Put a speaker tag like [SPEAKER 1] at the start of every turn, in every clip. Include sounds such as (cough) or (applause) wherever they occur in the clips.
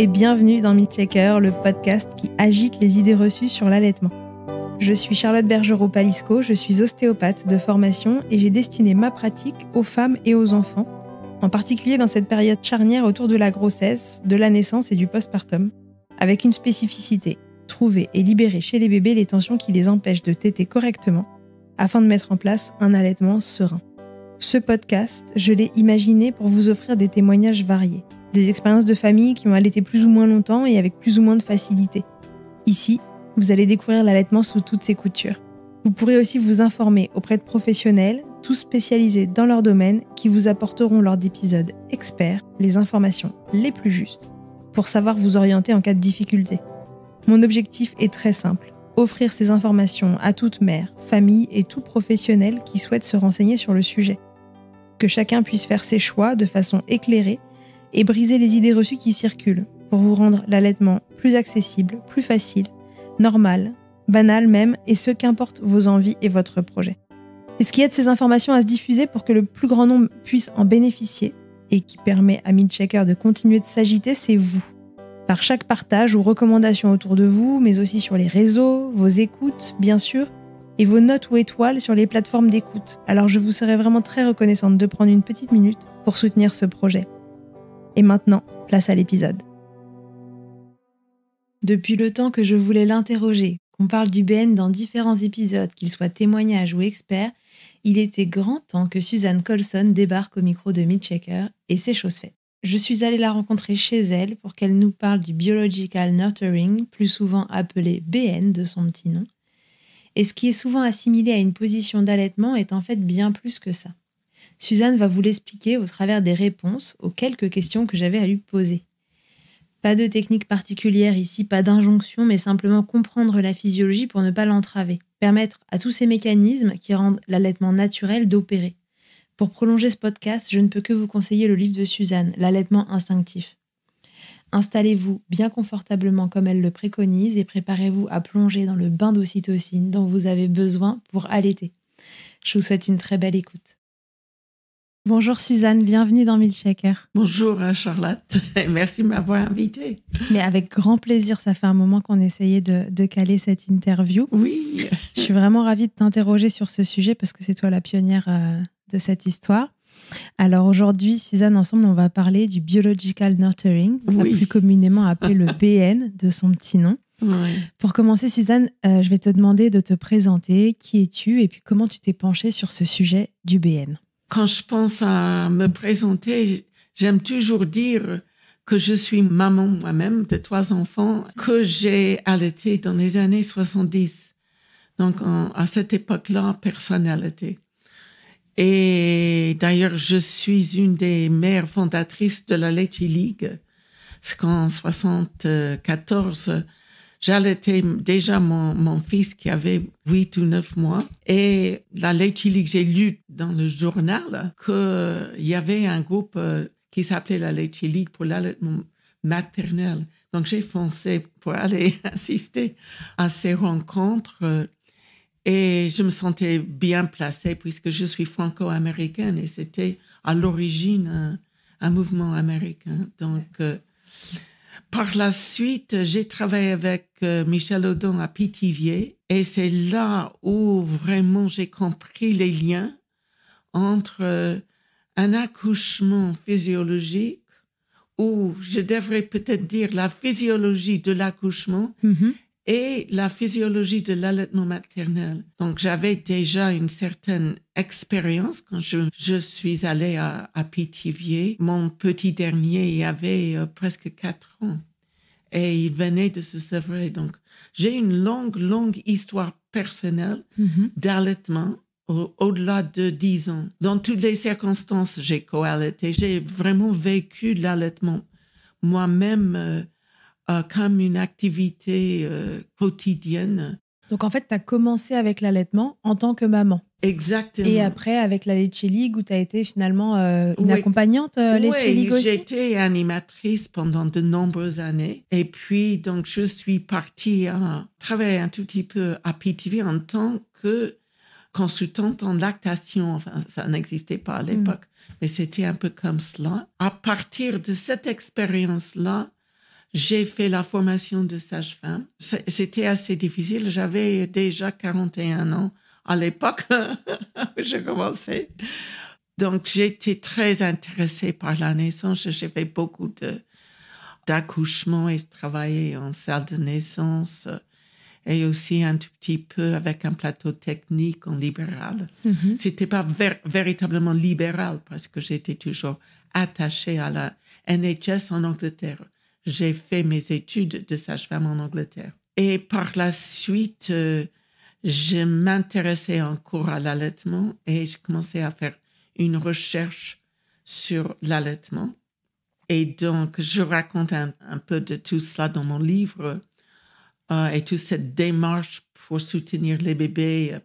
[SPEAKER 1] et bienvenue dans Checker, le podcast qui agite les idées reçues sur l'allaitement. Je suis Charlotte Bergerot-Palisco, je suis ostéopathe de formation et j'ai destiné ma pratique aux femmes et aux enfants, en particulier dans cette période charnière autour de la grossesse, de la naissance et du postpartum, avec une spécificité, trouver et libérer chez les bébés les tensions qui les empêchent de téter correctement afin de mettre en place un allaitement serein. Ce podcast, je l'ai imaginé pour vous offrir des témoignages variés des expériences de famille qui ont allaité plus ou moins longtemps et avec plus ou moins de facilité. Ici, vous allez découvrir l'allaitement sous toutes ses coutures. Vous pourrez aussi vous informer auprès de professionnels, tous spécialisés dans leur domaine, qui vous apporteront lors d'épisodes experts les informations les plus justes pour savoir vous orienter en cas de difficulté. Mon objectif est très simple, offrir ces informations à toute mère, famille et tout professionnel qui souhaite se renseigner sur le sujet. Que chacun puisse faire ses choix de façon éclairée et briser les idées reçues qui circulent pour vous rendre l'allaitement plus accessible, plus facile, normal, banal même, et ce qu'importent vos envies et votre projet. Et ce qui aide ces informations à se diffuser pour que le plus grand nombre puisse en bénéficier et qui permet à Midchecker de continuer de s'agiter, c'est vous. Par chaque partage ou recommandation autour de vous, mais aussi sur les réseaux, vos écoutes, bien sûr, et vos notes ou étoiles sur les plateformes d'écoute. Alors je vous serais vraiment très reconnaissante de prendre une petite minute pour soutenir ce projet. Et maintenant, place à l'épisode. Depuis le temps que je voulais l'interroger, qu'on parle du BN dans différents épisodes, qu'il soit témoignage ou expert, il était grand temps que Suzanne Colson débarque au micro de Midchecker et c'est chose faite. Je suis allée la rencontrer chez elle pour qu'elle nous parle du Biological Nurturing, plus souvent appelé BN de son petit nom. Et ce qui est souvent assimilé à une position d'allaitement est en fait bien plus que ça. Suzanne va vous l'expliquer au travers des réponses aux quelques questions que j'avais à lui poser. Pas de technique particulière ici, pas d'injonction, mais simplement comprendre la physiologie pour ne pas l'entraver. Permettre à tous ces mécanismes qui rendent l'allaitement naturel d'opérer. Pour prolonger ce podcast, je ne peux que vous conseiller le livre de Suzanne, L'allaitement instinctif. Installez-vous bien confortablement comme elle le préconise et préparez-vous à plonger dans le bain d'ocytocine dont vous avez besoin pour allaiter. Je vous souhaite une très belle écoute. Bonjour Suzanne, bienvenue dans Milkshaker.
[SPEAKER 2] Bonjour euh, Charlotte, (laughs) merci de m'avoir invitée.
[SPEAKER 1] Mais avec grand plaisir, ça fait un moment qu'on essayait de, caler cette interview. Oui. (laughs) Je suis vraiment ravie de t'interroger sur ce sujet parce que c'est toi la pionnière euh, de cette histoire. Alors aujourd'hui, Suzanne, ensemble, on va parler du Biological Nurturing, plus communément appelé le (laughs) BN de son petit nom. Pour commencer, Suzanne, euh, je vais te demander de te présenter. Qui es-tu et puis comment tu t'es
[SPEAKER 2] penchée sur ce sujet du BN quand je pense à me présenter, j'aime toujours dire que je suis maman moi-même de trois enfants que j'ai allaités dans les années 70. Donc, à cette époque-là, personnalité. Et d'ailleurs, je suis une des mères fondatrices de la Leche League, parce qu'en 74, J'allaitais déjà mon, mon, fils qui avait 8 ou 9 mois et la que j'ai lu dans le journal qu'il y avait un groupe euh, qui s'appelait la League pour l'allaitement maternel. Donc j'ai foncé pour aller (laughs) assister à ces rencontres euh, et je me sentais bien placée puisque je suis franco-américaine et c'était à l'origine un, mouvement américain. Donc euh, par la suite, j'ai travaillé avec euh, Michel Audon à Pithiviers et c'est là où vraiment j'ai compris les liens entre euh, un accouchement physiologique ou je devrais peut-être dire la physiologie de l'accouchement mm-hmm et la physiologie de l'allaitement maternel. Donc, j'avais déjà une certaine expérience quand je, suis allée à, Pithiviers. Mon petit dernier avait euh, presque quatre ans et il venait de se sevrer. Donc, j'ai une longue, longue histoire personnelle mm-hmm. d'allaitement au-delà de 10 ans. Dans toutes les circonstances, j'ai co-allaité. J'ai vraiment vécu l'allaitement moi-même. Euh, euh, comme une activité euh, quotidienne.
[SPEAKER 1] Donc en fait, tu as commencé avec l'allaitement en tant que maman.
[SPEAKER 2] Exactement.
[SPEAKER 1] Et après, avec la Leche League, où tu as été finalement euh, une accompagnante euh, Leche oui, League aussi.
[SPEAKER 2] J'étais animatrice pendant de nombreuses années. Et puis, donc, je suis partie à hein, travailler un tout petit peu à PTV en tant que consultante en lactation. Enfin, ça n'existait pas à mm. l'époque, mais c'était un peu comme cela. À partir de cette expérience-là, j'ai fait la formation de sage-femme. C'était assez difficile. J'avais déjà 41 ans à l'époque (laughs) où j'ai commencé. Donc, j'étais très intéressée par la naissance. J'ai fait beaucoup de, d'accouchements et travaillé en salle de naissance et aussi un tout petit peu avec un plateau technique en libéral. Ce mm-hmm. n'était C'était pas véritablement libéral parce que j'étais toujours attachée à la NHS en Angleterre j'ai fait mes études de sage-femme en Angleterre. Et par la suite, euh, je m'intéressais encore à l'allaitement et je commençais à faire une recherche sur l'allaitement. Et donc, je raconte un, peu de tout cela dans mon livre euh, et toute cette démarche pour soutenir les bébés euh,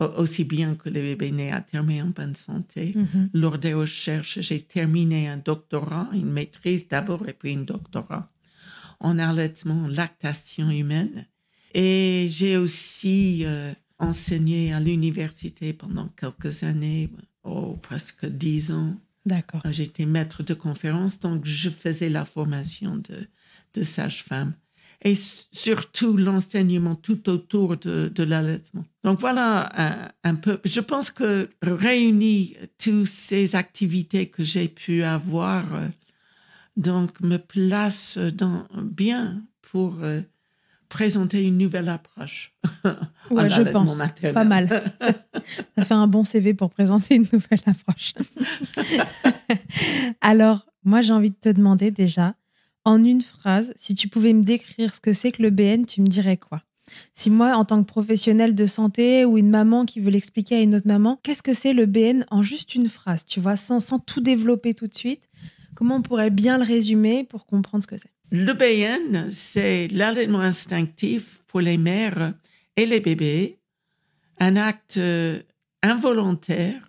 [SPEAKER 2] aussi bien que le bébé né a terminé en bonne santé. Mm-hmm. Lors des recherches, j'ai terminé un doctorat, une maîtrise d'abord et puis un doctorat en allaitement, lactation humaine. Et j'ai aussi euh, enseigné à l'université pendant quelques années, oh, presque dix ans. D'accord. Euh, j'étais maître de conférence, donc je faisais la formation de, de sage-femme et surtout l'enseignement tout autour de, l'allaitement. Donc voilà un, peu. Je pense que réunis toutes ces activités que j'ai pu avoir, euh, donc me place dans, bien pour euh, présenter une nouvelle approche. (laughs) je pense. Pas mal.
[SPEAKER 1] Ça (laughs) fait un bon CV pour présenter une nouvelle approche. (laughs) Alors, moi, j'ai envie de te demander déjà, en une phrase, si tu pouvais me décrire ce que c'est que le BN, tu me dirais quoi Si moi, en tant que professionnelle de santé ou une maman qui veut l'expliquer à une autre maman, qu'est-ce que c'est le BN en juste une phrase, tu vois, sans, tout développer tout de suite Comment on pourrait bien le résumer pour comprendre ce que c'est
[SPEAKER 2] Le BN, c'est l'allaitement instinctif pour les mères et les bébés, un acte euh, involontaire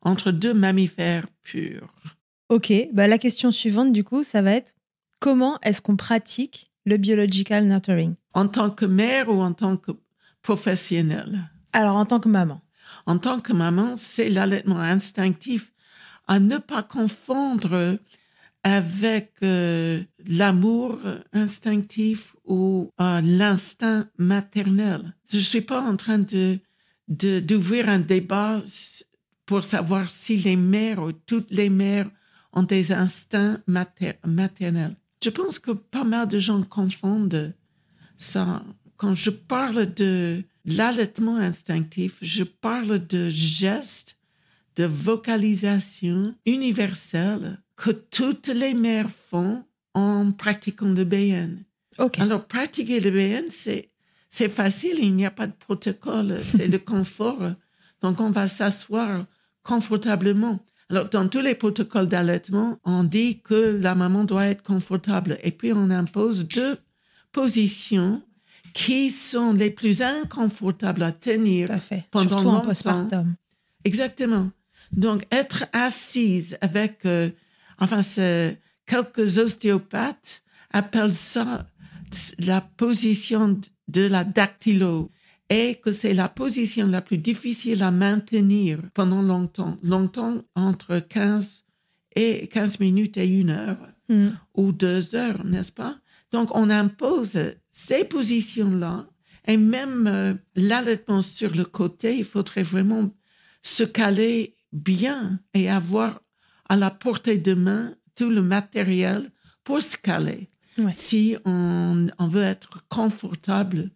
[SPEAKER 2] entre deux mammifères purs.
[SPEAKER 1] Ok, bah la question suivante, du coup, ça va être Comment est-ce qu'on pratique le biological
[SPEAKER 2] nurturing En tant que mère ou en tant que professionnelle Alors, en tant que maman. En tant que maman, c'est l'allaitement instinctif à ne pas confondre avec euh, l'amour instinctif ou euh, l'instinct maternel. Je ne suis pas en train de, d'ouvrir un débat pour savoir si les mères ou toutes les mères ont des instincts maternels. Je pense que pas mal de gens confondent ça. Quand je parle de l'allaitement instinctif, je parle de gestes, de vocalisation universelle que toutes les mères font en pratiquant le BN. Alors, pratiquer le BN, c'est, c'est facile, il n'y a pas de protocole, c'est le (laughs) confort. Donc, on va s'asseoir confortablement. Alors, dans tous les protocoles d'allaitement, on dit que la maman doit être confortable et puis on impose deux positions qui sont les plus inconfortables à tenir à fait. pendant Surtout en postpartum. Exactement. Donc, être assise avec, euh, enfin, quelques ostéopathes appellent ça la position de la dactylo et que c'est la position la plus difficile à maintenir pendant longtemps, longtemps entre 15 et 15 minutes et une heure mm. ou deux heures, n'est-ce pas Donc on impose ces positions-là et même euh, l'allaitement sur le côté, il faudrait vraiment se caler bien et avoir à la portée de main tout le matériel pour se caler. Si on, on, veut être confortable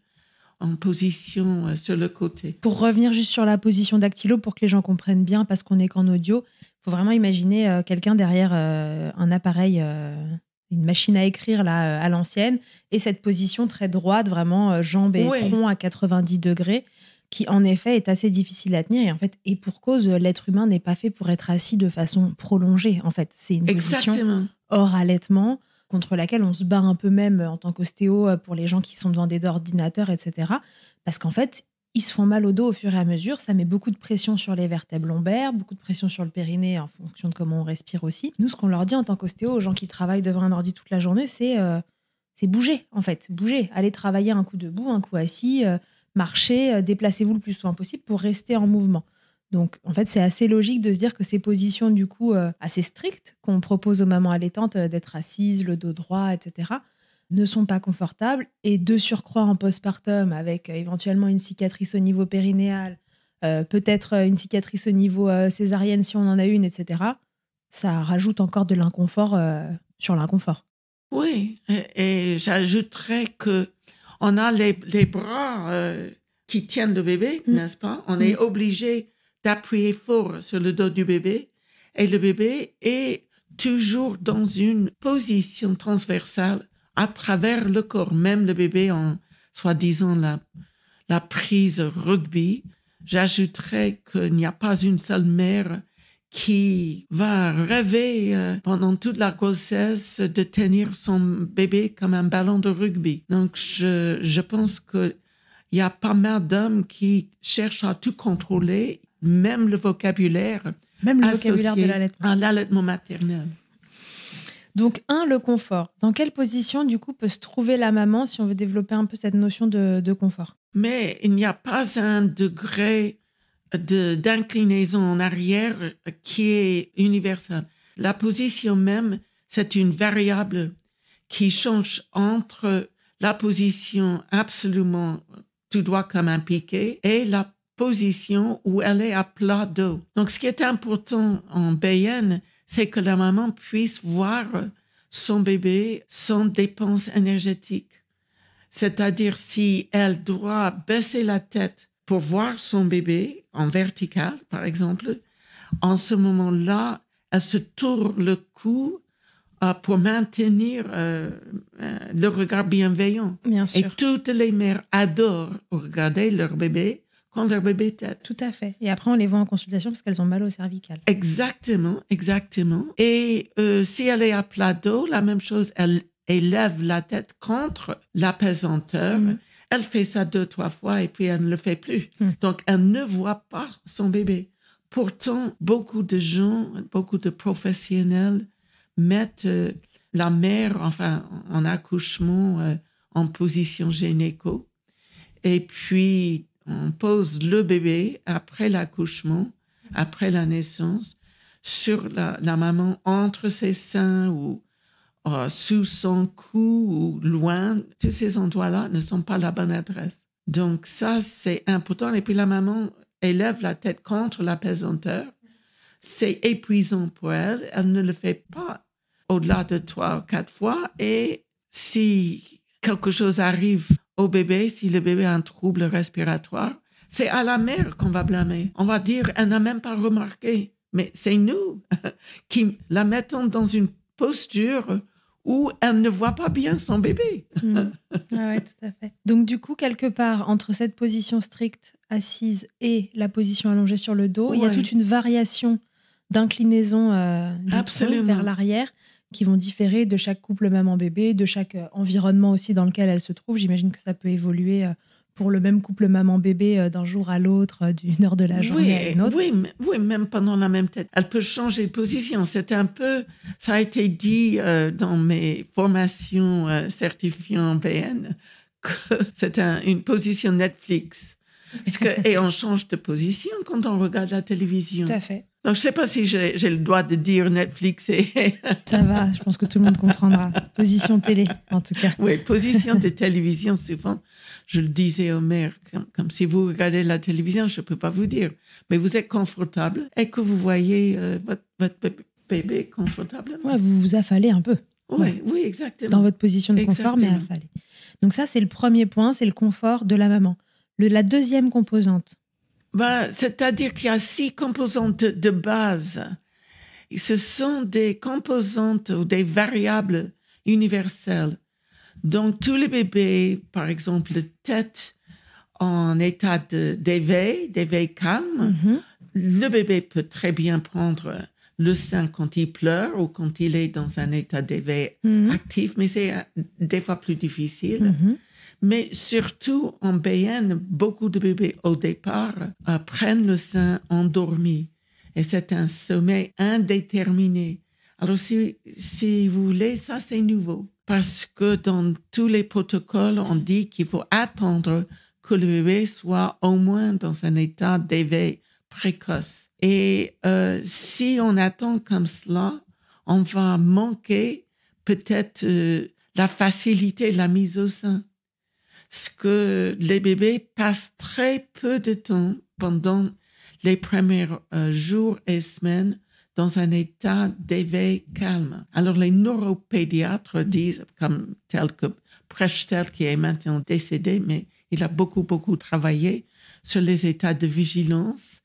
[SPEAKER 2] en position euh, sur le côté. Pour revenir juste sur
[SPEAKER 1] la position dactylo, pour que les gens comprennent bien, parce qu'on n'est qu'en audio, faut vraiment imaginer euh, quelqu'un derrière euh, un appareil, une machine à écrire là à l'ancienne, et cette position très droite, vraiment jambes et tronc à 90 degrés qui en effet est assez difficile à tenir et en fait et pour cause l'être humain n'est pas fait pour être assis de façon prolongée en fait c'est une position hors allaitement contre laquelle on se bat un peu même euh, en tant qu'ostéo euh, pour les gens qui sont devant des ordinateurs, etc. Parce qu'en fait, ils se font mal au dos au fur et à mesure. Ça met beaucoup de pression sur les vertèbres lombaires, beaucoup de pression sur le périnée en fonction de comment on respire aussi. Nous, ce qu'on leur dit en tant qu'ostéo aux gens qui travaillent devant un ordi toute la journée, c'est euh, bouger, en fait. Bouger. Allez travailler un coup debout, un coup assis, marcher, déplacez-vous le plus souvent possible pour rester en mouvement. Donc, en fait, c'est assez logique de se dire que ces positions, du coup, euh, assez strictes qu'on propose aux mamans allaitantes euh, d'être assises, le dos droit, etc., ne sont pas confortables. Et de surcroît, en postpartum, avec euh, éventuellement une cicatrice au niveau périnéal, peut-être une cicatrice au niveau césarienne si on en a une, etc., ça rajoute encore de l'inconfort sur l'inconfort.
[SPEAKER 2] Oui, et, j'ajouterais que on a les, bras qui tiennent le bébé, mmh. n'est-ce pas On est mmh. obligé d'appuyer fort sur le dos du bébé et le bébé est toujours dans une position transversale à travers le corps. Même le bébé en soi-disant la, prise rugby, j'ajouterais qu'il n'y a pas une seule mère qui va rêver euh, pendant toute la grossesse de tenir son bébé comme un ballon de rugby. Donc je, pense qu'il il y a pas mal d'hommes qui cherchent à tout contrôler même le vocabulaire. Même le vocabulaire de À l'allaitement maternel. Donc, un, le
[SPEAKER 1] confort. Dans quelle position, du coup, peut se trouver la maman si on veut développer un peu cette notion de, confort
[SPEAKER 2] Mais il n'y a pas un degré d'inclinaison en arrière qui est universel. La position même, c'est une variable qui change entre la position absolument tout droit comme un piqué et la position où elle est à plat dos. Donc, ce qui est important en BN, c'est que la maman puisse voir son bébé sans dépense énergétique. C'est-à-dire si elle doit baisser la tête pour voir son bébé en vertical, par exemple, en ce moment-là, elle se tourne le cou euh, pour maintenir euh, euh, le regard bienveillant. Bien sûr. Et toutes les mères adorent regarder leur bébé quand leur bébé tête. Tout
[SPEAKER 1] à fait. Et après, on les voit en consultation parce qu'elles ont mal au cervical.
[SPEAKER 2] Exactement, exactement. Et euh, si elle est à plat dos, la même chose, elle élève la tête contre la pesanteur. Mhm. Elle fait ça deux, trois fois et puis elle ne le fait plus. Mhm. Donc, elle ne voit pas son bébé. Pourtant, beaucoup de gens, beaucoup de professionnels mettent euh, la mère, enfin, en accouchement, euh, en position gynéco. Et puis, on pose le bébé après l'accouchement, après la naissance, sur la, maman, entre ses seins ou euh, sous son cou ou loin. Tous ces endroits-là ne sont pas la bonne adresse. Donc ça, c'est important. Et puis la maman élève la tête contre la pesanteur, C'est épuisant pour elle. Elle ne le fait pas au-delà de trois ou quatre fois. Et si quelque chose arrive au bébé si le bébé a un trouble respiratoire. C'est à la mère qu'on va blâmer. On va dire, elle n'a même pas remarqué. Mais c'est nous (laughs) qui la mettons dans une posture où elle ne voit pas bien son bébé. Hmm. (laughs)
[SPEAKER 1] Ah tout à fait. Donc du coup, quelque part, entre cette position stricte assise et la position allongée sur le dos, il y a toute une variation d'inclinaison euh, vers l'arrière qui vont différer de chaque couple maman-bébé, de chaque euh, environnement aussi dans lequel elle se trouve. J'imagine que ça peut évoluer euh, pour le même couple maman-bébé euh, d'un jour à l'autre, d'une heure de la journée oui, à une autre.
[SPEAKER 2] Oui, oui, même pendant la même tête. Elle peut changer de position. c'est un peu, ça a été dit dans mes formations euh, en BN, que (laughs) c'est une position Netflix. (laughs) et on change de position quand on regarde la télévision. Tout à fait. Donc, je ne sais pas si j'ai le droit de dire Netflix et...
[SPEAKER 1] (laughs) Ça va, je pense que tout le monde comprendra. Position télé, en tout cas. Oui, position de
[SPEAKER 2] télévision, souvent, je le disais au maire, comme, si vous regardez la télévision, je ne peux pas vous dire, mais vous êtes confortable et que vous voyez euh, votre, bébé confortablement.
[SPEAKER 1] vous vous affalez un peu. Oui, oui, exactement. Dans votre position de confort, mais affalé. Donc ça, c'est le premier point, c'est le confort de la maman. Le, la deuxième composante,
[SPEAKER 2] ben, c'est-à-dire qu'il y a six composantes de base. ce sont des composantes ou des variables universelles. Donc, tous les bébés, par exemple, tête en état d'éveil, d'éveil calme, mhm. le bébé peut très bien prendre le sein quand il pleure ou quand il est dans un état d'éveil mhm. actif, mais c'est euh, des fois plus difficile. Mhm. Mais surtout en BN, beaucoup de bébés au départ prennent le sein endormi et c'est un sommeil indéterminé. Alors si, vous voulez, ça c'est nouveau parce que dans tous les protocoles, on dit qu'il faut attendre que le bébé soit au moins dans un état d'éveil précoce. Et euh, si on attend comme cela, on va manquer peut-être euh, la facilité de la mise au sein. Ce que les bébés passent très peu de temps pendant les premiers euh, jours et semaines dans un état d'éveil calme. Alors les neuropédiatres disent, comme tel que Prechtel, qui est maintenant décédé, mais il a beaucoup, beaucoup travaillé sur les états de vigilance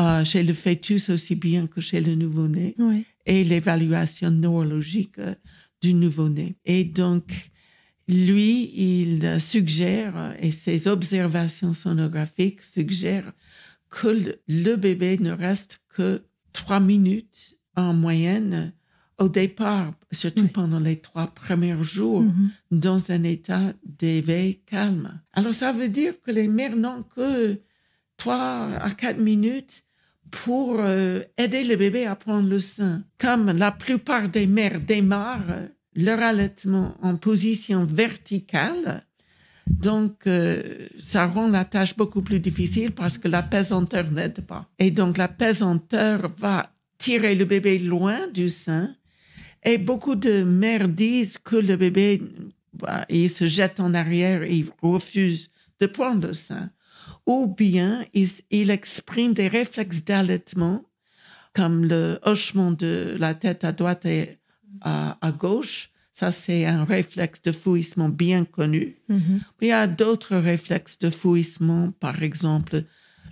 [SPEAKER 2] euh, chez le fœtus aussi bien que chez le nouveau-né et l'évaluation neurologique euh, du nouveau-né. Et donc, lui, il suggère, et ses observations sonographiques suggèrent que le bébé ne reste que trois minutes en moyenne au départ, surtout pendant les trois premiers jours, mm-hmm. dans un état d'éveil calme. Alors ça veut dire que les mères n'ont que trois à quatre minutes pour euh, aider le bébé à prendre le sein. Comme la plupart des mères démarrent leur allaitement en position verticale. Donc, euh, ça rend la tâche beaucoup plus difficile parce que la pesanteur n'aide pas. Et donc, la pesanteur va tirer le bébé loin du sein. Et beaucoup de mères disent que le bébé, bah, il se jette en arrière et il refuse de prendre le sein. Ou bien, il, il exprime des réflexes d'allaitement, comme le hochement de la tête à droite et à, gauche. Ça, c'est un réflexe de fouissement bien connu. Mm-hmm. Il y a d'autres réflexes de fouissement, par exemple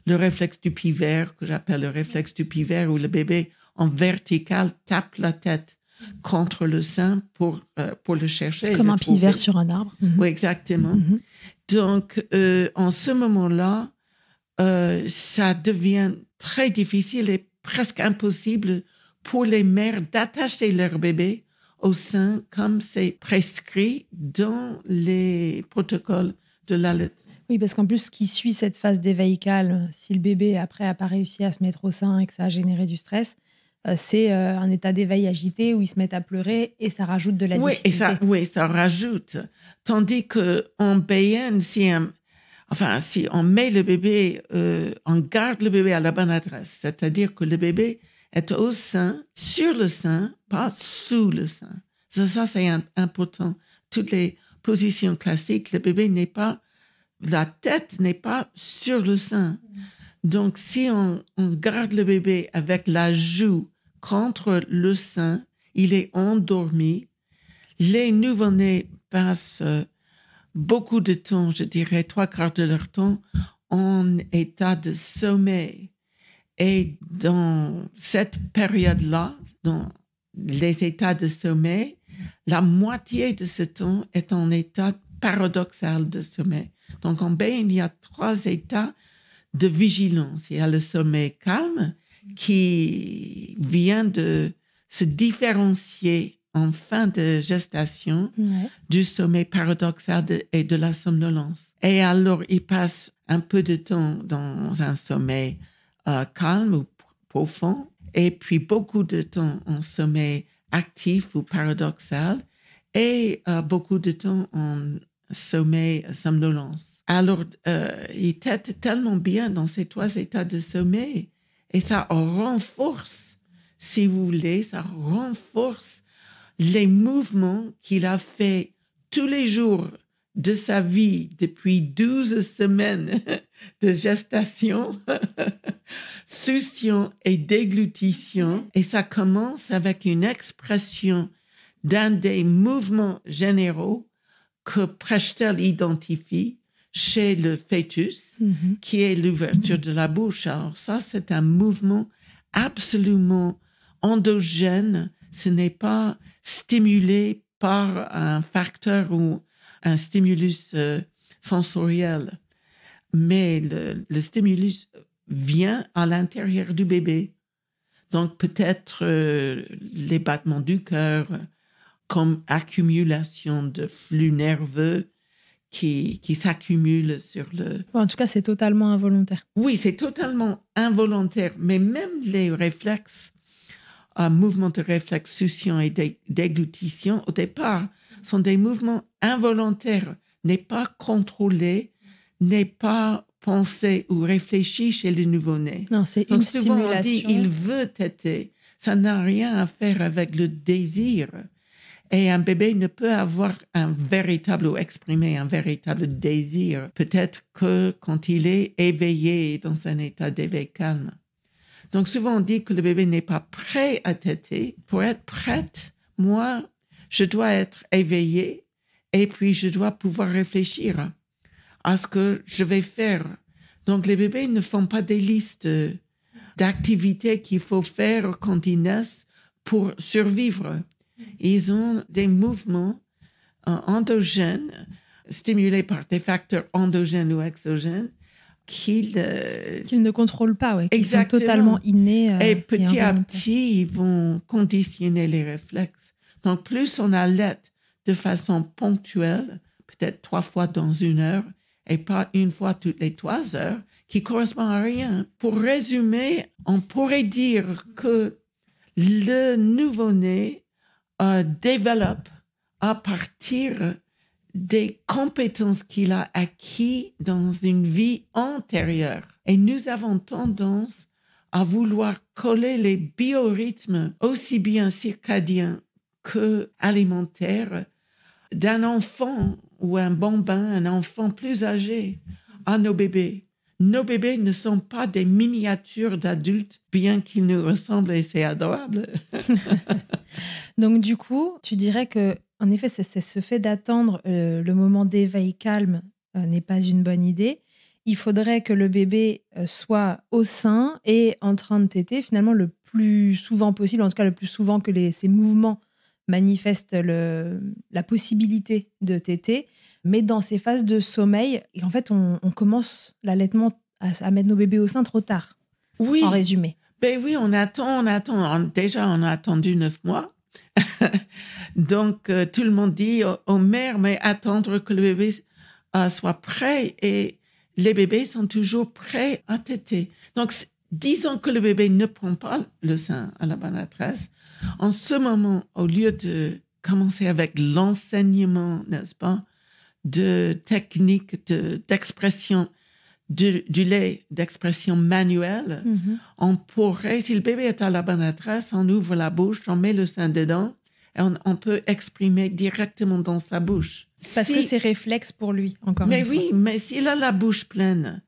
[SPEAKER 2] le réflexe du pivert, que j'appelle le réflexe du pivert, où le bébé en vertical tape la tête contre le sein pour, euh, pour le chercher. Comme un pivert sur
[SPEAKER 1] un arbre. Mm-hmm. Oui,
[SPEAKER 2] exactement. Mm-hmm. Donc, euh, en ce moment-là, euh, ça devient très difficile et presque impossible pour les mères d'attacher leur bébé au sein comme c'est prescrit dans les protocoles de lettre. Oui, parce qu'en plus, ce qui suit cette phase d'éveil calme, si le bébé après
[SPEAKER 1] n'a pas réussi à se mettre au sein et que ça a généré du stress, euh, c'est euh, un état d'éveil agité où ils se mettent à pleurer et ça rajoute de la oui, difficulté. Et ça,
[SPEAKER 2] oui, ça rajoute. Tandis qu'en BN, si, enfin, si on met le bébé, euh, on garde le bébé à la bonne adresse, c'est-à-dire que le bébé être au sein, sur le sein, pas sous le sein. Ça, ça c'est important. Toutes les positions classiques, le bébé n'est pas, la tête n'est pas sur le sein. Donc, si on, on garde le bébé avec la joue contre le sein, il est endormi. Les nouveau-nés passent euh, beaucoup de temps, je dirais trois quarts de leur temps, en état de sommeil. Et dans cette période-là, dans les états de sommeil, la moitié de ce temps est en état paradoxal de sommeil. Donc en B il y a trois états de vigilance. Il y a le sommeil calme qui vient de se différencier en fin de gestation du sommeil paradoxal et de la somnolence. Et alors, il passe un peu de temps dans un sommeil euh, calme ou profond, et puis beaucoup de temps en sommeil actif ou paradoxal, et euh, beaucoup de temps en sommeil somnolence. Alors, euh, il tête tellement bien dans ces trois états de sommeil, et ça renforce, si vous voulez, ça renforce les mouvements qu'il a fait tous les jours de sa vie depuis 12 semaines de gestation, succion et déglutition. Et ça commence avec une expression d'un des mouvements généraux que Prechtel identifie chez le fœtus, mm-hmm. qui est l'ouverture de la bouche. Alors ça, c'est un mouvement absolument endogène. Ce n'est pas stimulé par un facteur ou un stimulus euh, sensoriel, mais le, stimulus vient à l'intérieur du bébé. Donc peut-être euh, les battements du cœur comme accumulation de flux nerveux qui, qui s'accumulent sur le...
[SPEAKER 1] En tout cas, c'est totalement involontaire.
[SPEAKER 2] Oui, c'est totalement involontaire, mais même les réflexes, un mouvement de réflexe, succion et déglutition, au départ, sont des mouvements involontaires, n'est pas contrôlé, n'est pas pensé ou réfléchi chez le nouveau-né. Non, c'est une Donc, souvent on dit il veut téter. Ça n'a rien à faire avec le désir. Et un bébé ne peut avoir un véritable ou exprimer un véritable désir, peut-être que quand il est éveillé dans un état d'éveil calme. Donc souvent on dit que le bébé n'est pas prêt à téter. Pour être prête, moi, je dois être éveillé et puis je dois pouvoir réfléchir à ce que je vais faire. Donc les bébés ne font pas des listes d'activités qu'il faut faire quand ils naissent pour survivre. Ils ont des mouvements euh, endogènes, stimulés par des facteurs endogènes ou exogènes, qu'ils euh, ne contrôlent pas, ouais, qu'ils sont totalement innés. Euh, et petit à petit, ils vont conditionner les réflexes. En plus on a allait de façon ponctuelle, peut-être trois fois dans une heure et pas une fois toutes les trois heures, qui correspond à rien. Pour résumer, on pourrait dire que le nouveau-né euh, développe à partir des compétences qu'il a acquises dans une vie antérieure. Et nous avons tendance à vouloir coller les biorhythmes aussi bien circadiens que alimentaire d'un enfant ou un bambin, un enfant plus âgé, à nos bébés. Nos bébés ne sont pas des miniatures d'adultes, bien qu'ils nous ressemblent et c'est adorable. (laughs)
[SPEAKER 1] Donc du coup, tu dirais que, en effet, ce fait d'attendre euh, le moment d'éveil calme euh, n'est pas une bonne idée. Il faudrait que le bébé euh, soit au sein et en train de téter finalement le plus souvent possible, en tout cas le plus souvent que ces mouvements manifeste la possibilité de téter, mais dans ces phases de sommeil, et en fait, on, commence l'allaitement à, mettre nos bébés au sein trop tard.
[SPEAKER 2] Oui. En résumé. Ben oui, on attend, on attend. déjà, on a attendu neuf mois. (laughs) Donc, euh, tout le monde dit aux, mères, mais attendre que le bébé euh, soit prêt. Et les bébés sont toujours prêts à téter. Donc, disons que le bébé ne prend pas le sein à la bonne adresse. En ce moment, au lieu de commencer avec l'enseignement, n'est-ce pas, de technique d'expression, du, lait d'expression manuelle, mm-hmm. on pourrait, si le bébé est à la bonne adresse, on ouvre la bouche, on met le sein dedans et on, peut exprimer directement dans sa bouche. Parce que c'est
[SPEAKER 1] réflexe pour lui,
[SPEAKER 2] encore une oui, fois. Mais oui, mais s'il a la bouche pleine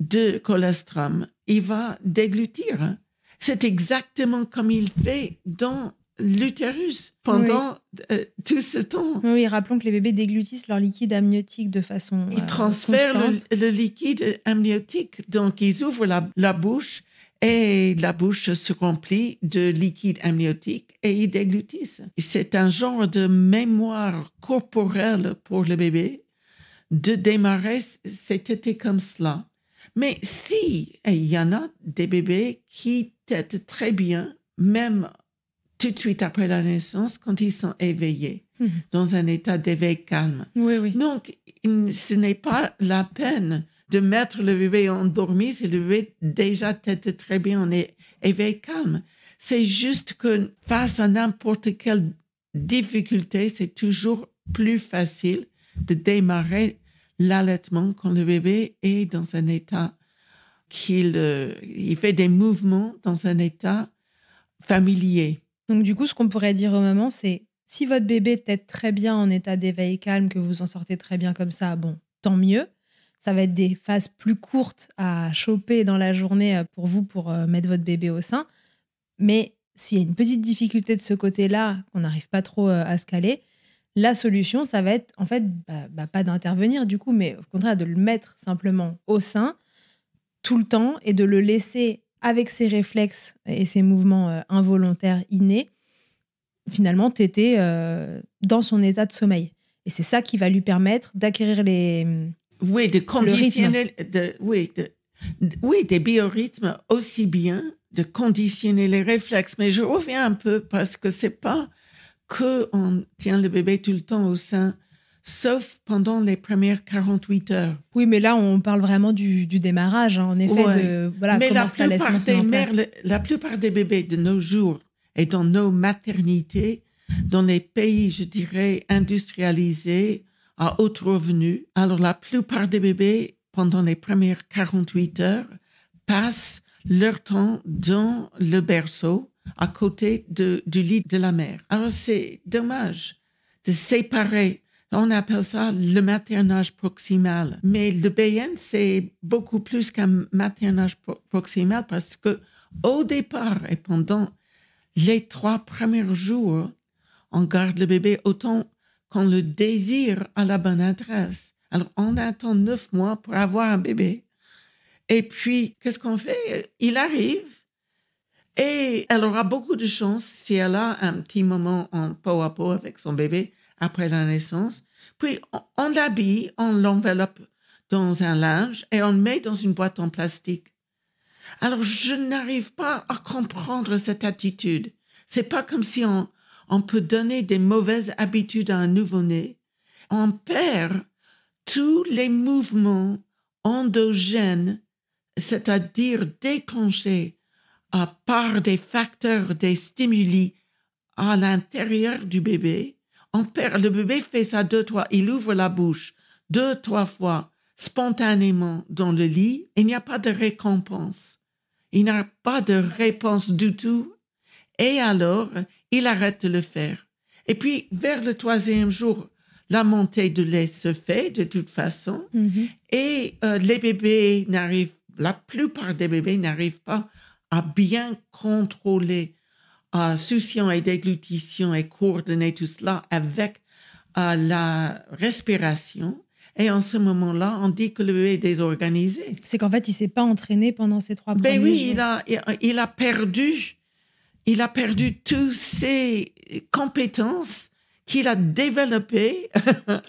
[SPEAKER 2] de colostrum, il va déglutir. C'est exactement comme il fait dans l'utérus pendant euh, tout ce temps. Oui, rappelons que les bébés déglutissent leur liquide amniotique de
[SPEAKER 1] façon. Ils euh, transfèrent
[SPEAKER 2] le, liquide amniotique, donc ils ouvrent la, bouche et la bouche se remplit de liquide amniotique et ils déglutissent. C'est un genre de mémoire corporelle pour le bébé de démarrer cet été comme cela. Mais si, il y en a des bébés qui tête très bien, même tout de suite après la naissance, quand ils sont éveillés, mhm. dans un état d'éveil calme. Oui, Donc, ce n'est pas la peine de mettre le bébé endormi si le bébé déjà tête très bien est éveil calme. C'est juste que face à n'importe quelle difficulté, c'est toujours plus facile de démarrer l'allaitement quand le bébé est dans un état qu'il euh, il fait des mouvements dans un état familier. Donc du coup, ce qu'on pourrait dire au
[SPEAKER 1] mamans, c'est si votre bébé est très bien en état d'éveil calme, que vous en sortez très bien comme ça, bon, tant mieux. Ça va être des phases plus courtes à choper dans la journée euh, pour vous pour euh, mettre votre bébé au sein. Mais s'il y a une petite difficulté de ce côté-là, qu'on n'arrive pas trop à se caler, la solution, ça va être en fait bah, bah, pas d'intervenir du coup, mais au contraire de le mettre simplement au sein tout le temps et de le laisser avec ses réflexes et ses mouvements euh, involontaires innés, finalement t'étais euh, dans son état de sommeil. Et c'est ça qui va lui permettre d'acquérir les.
[SPEAKER 2] Mm. Oui, de conditionner. De, oui, de, oui, des biorhythmes aussi bien, de conditionner les réflexes. Mais je reviens un peu parce que c'est pas que on tient le bébé tout le temps au sein sauf pendant les premières 48 heures. Oui, mais là, on parle vraiment du, démarrage, hein, en effet. De, voilà, mais la plupart, des la, plupart des bébés de nos jours et dans nos maternités, dans les pays, je dirais, industrialisés, à haute revenu, alors la plupart des bébés, pendant les premières 48 heures, passent leur temps dans le berceau, à côté de, du lit de la mère. Alors c'est dommage de séparer on appelle ça le maternage proximal. Mais le BN, c'est beaucoup plus qu'un maternage proximal parce que au départ et pendant les trois premiers jours, on garde le bébé autant qu'on le désire à la bonne adresse. Alors, on attend neuf mois pour avoir un bébé. Et puis, qu'est-ce qu'on fait Il arrive et elle aura beaucoup de chance si elle a un petit moment en peau à peau avec son bébé après la naissance. Puis on l'habille, on l'enveloppe dans un linge et on le met dans une boîte en plastique. Alors je n'arrive pas à comprendre cette attitude. C'est pas comme si on, on peut donner des mauvaises habitudes à un nouveau-né. On perd tous les mouvements endogènes, c'est-à-dire déclenchés à part des facteurs, des stimuli à l'intérieur du bébé le bébé fait ça deux, trois, il ouvre la bouche deux, trois fois spontanément dans le lit, il n'y a pas de récompense. Il n'a pas de réponse du tout. Et alors, il arrête de le faire. Et puis, vers le troisième jour, la montée de lait se fait de toute façon. Mm-hmm. Et euh, les bébés n'arrivent, la plupart des bébés n'arrivent pas à bien contrôler euh, souciant et déglutition et coordonner tout cela avec euh, la respiration. Et en ce moment-là, on dit que le bébé est désorganisé. C'est qu'en fait, il ne s'est pas entraîné pendant ces trois ben premiers ben oui, il a, il a perdu, il a perdu toutes ses compétences qu'il a développées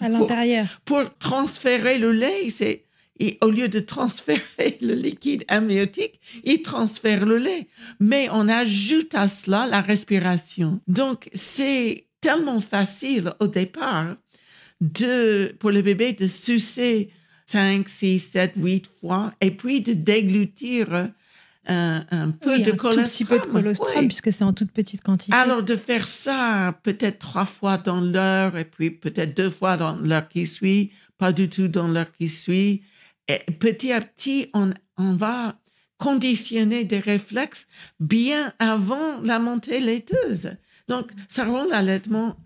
[SPEAKER 2] à (laughs) l'intérieur pour, pour transférer le lait. C'est et au lieu de transférer le liquide amniotique, il transfère le lait. Mais on ajoute à cela la respiration. Donc, c'est tellement facile au départ de, pour le bébé de sucer 5, 6, 7, 8 fois et puis de déglutir euh, un, peu de de un colostrum. petit peu de
[SPEAKER 1] colostrum, puisque c'est en toute petite quantité. Alors,
[SPEAKER 2] de faire ça peut-être trois fois dans l'heure et puis peut-être deux fois dans l'heure qui suit, pas du tout dans l'heure qui suit, petit à petit, on, va conditionner des réflexes bien avant la montée laiteuse. Donc, ça rend l'allaitement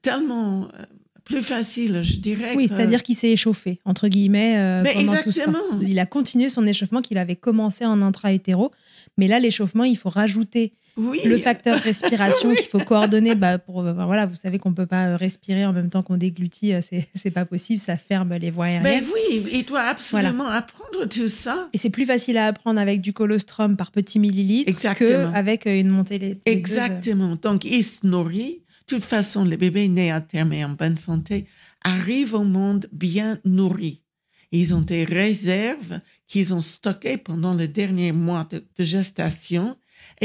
[SPEAKER 2] tellement euh, plus facile, je dirais. Oui, c'est-à-dire qu'il s'est échauffé,
[SPEAKER 1] entre guillemets, euh, pendant tout ce temps. Il a continué son échauffement qu'il avait commencé en intra-hétéro. Mais là, l'échauffement, il faut rajouter le facteur respiration (laughs) qu'il faut coordonner, bah, pour, euh, bah, voilà, vous savez qu'on ne peut pas euh, respirer en même temps qu'on déglutit, euh, c'est, n'est (laughs) pas possible, ça ferme les voies ben aériennes. oui, il doit absolument apprendre tout ça. Et c'est plus facile à apprendre avec du colostrum par
[SPEAKER 2] petits millilitres qu'avec
[SPEAKER 1] une montée des Exactement.
[SPEAKER 2] Donc, ils se nourrit. De toute façon, les bébés nés à terme et en bonne santé arrivent au monde bien nourris. Ils ont des réserves qu'ils ont stockées pendant les derniers mois de gestation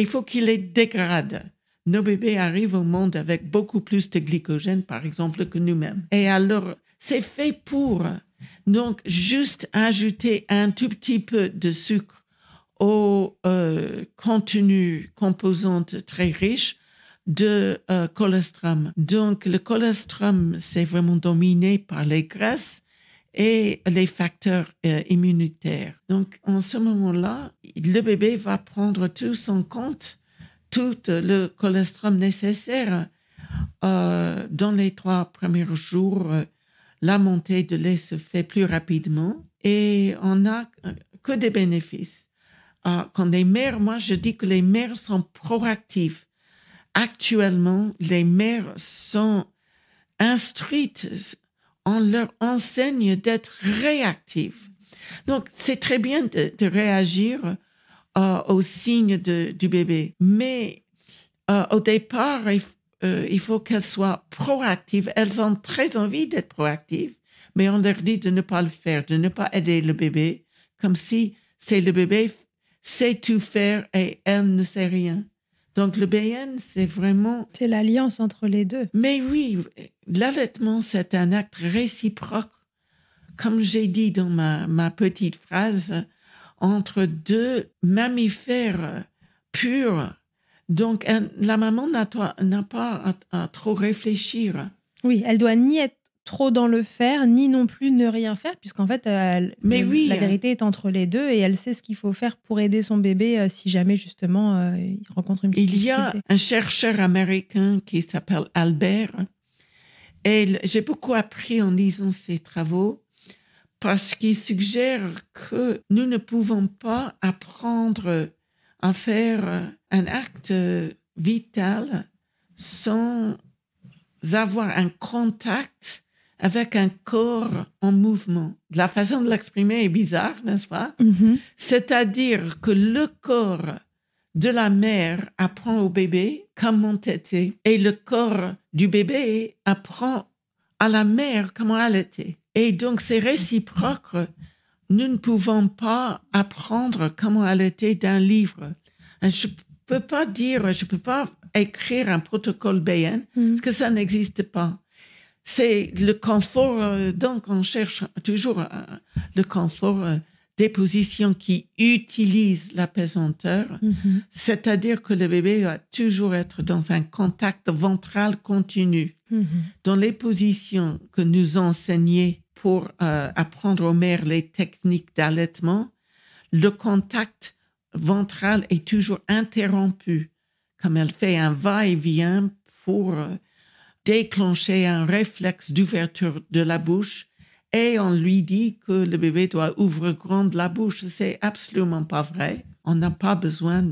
[SPEAKER 2] il faut qu'il les dégrade. Nos bébés arrivent au monde avec beaucoup plus de glycogène, par exemple, que nous-mêmes. Et alors, c'est fait pour. Donc, juste ajouter un tout petit peu de sucre au euh, contenu composante très riche de euh, colostrum. Donc, le colostrum, c'est vraiment dominé par les graisses et les facteurs euh, immunitaires. Donc, en ce moment-là, le bébé va prendre tout son compte, tout euh, le cholestérol nécessaire euh, dans les trois premiers jours. La montée de lait se fait plus rapidement et on n'a que des bénéfices. quand les mères, moi, je dis que les mères sont proactives. Actuellement, les mères sont instruites on leur enseigne d'être réactifs. Donc, c'est très bien de, réagir euh, aux signes du bébé, mais euh, au départ, euh, il, faut qu'elles soient proactives. Elles ont très envie d'être proactives, mais on leur dit de ne pas le faire, de ne pas aider le bébé, comme si c'est le bébé sait tout faire et elle ne sait rien. Donc le BN, c'est vraiment... C'est l'alliance entre les deux. Mais oui, l'allaitement, c'est un acte réciproque, comme j'ai dit dans ma, petite phrase, entre deux mammifères purs. Donc la maman n'a pas à, trop réfléchir.
[SPEAKER 1] Oui, elle doit ni être trop dans le faire, ni non plus ne rien faire, puisqu'en fait, la vérité est entre les deux et elle sait ce qu'il faut faire pour aider son bébé euh, si
[SPEAKER 2] jamais justement euh, il rencontre une difficulté. Il y a un chercheur américain qui s'appelle Albert. Et j'ai beaucoup appris en lisant ses travaux parce qu'il suggère que nous ne pouvons pas apprendre à faire euh, un acte vital sans avoir un contact avec un corps en mouvement. La façon de l'exprimer est bizarre, n'est-ce pas mm-hmm. C'est-à-dire que le corps de la mère apprend au bébé comment têter et le corps du bébé apprend à la mère comment allaiter. Et donc c'est réciproque. Nous ne pouvons pas apprendre comment allaiter d'un livre. Je peux pas dire, je peux pas écrire un protocole BN mm-hmm. parce que ça n'existe pas c'est le confort. Euh, donc, on cherche toujours euh, le confort euh, des positions qui utilisent la mm-hmm. C'est-à-dire que le bébé va toujours être dans un contact ventral continu. Mm-hmm. Dans les positions que nous enseignons pour apprendre aux mères les techniques d'allaitement, le contact ventral est toujours interrompu, comme elle fait un va-et-vient pour déclencher un réflexe d'ouverture de la bouche et on lui dit que le bébé doit ouvrir grande la bouche. C'est absolument pas vrai. On n'a pas besoin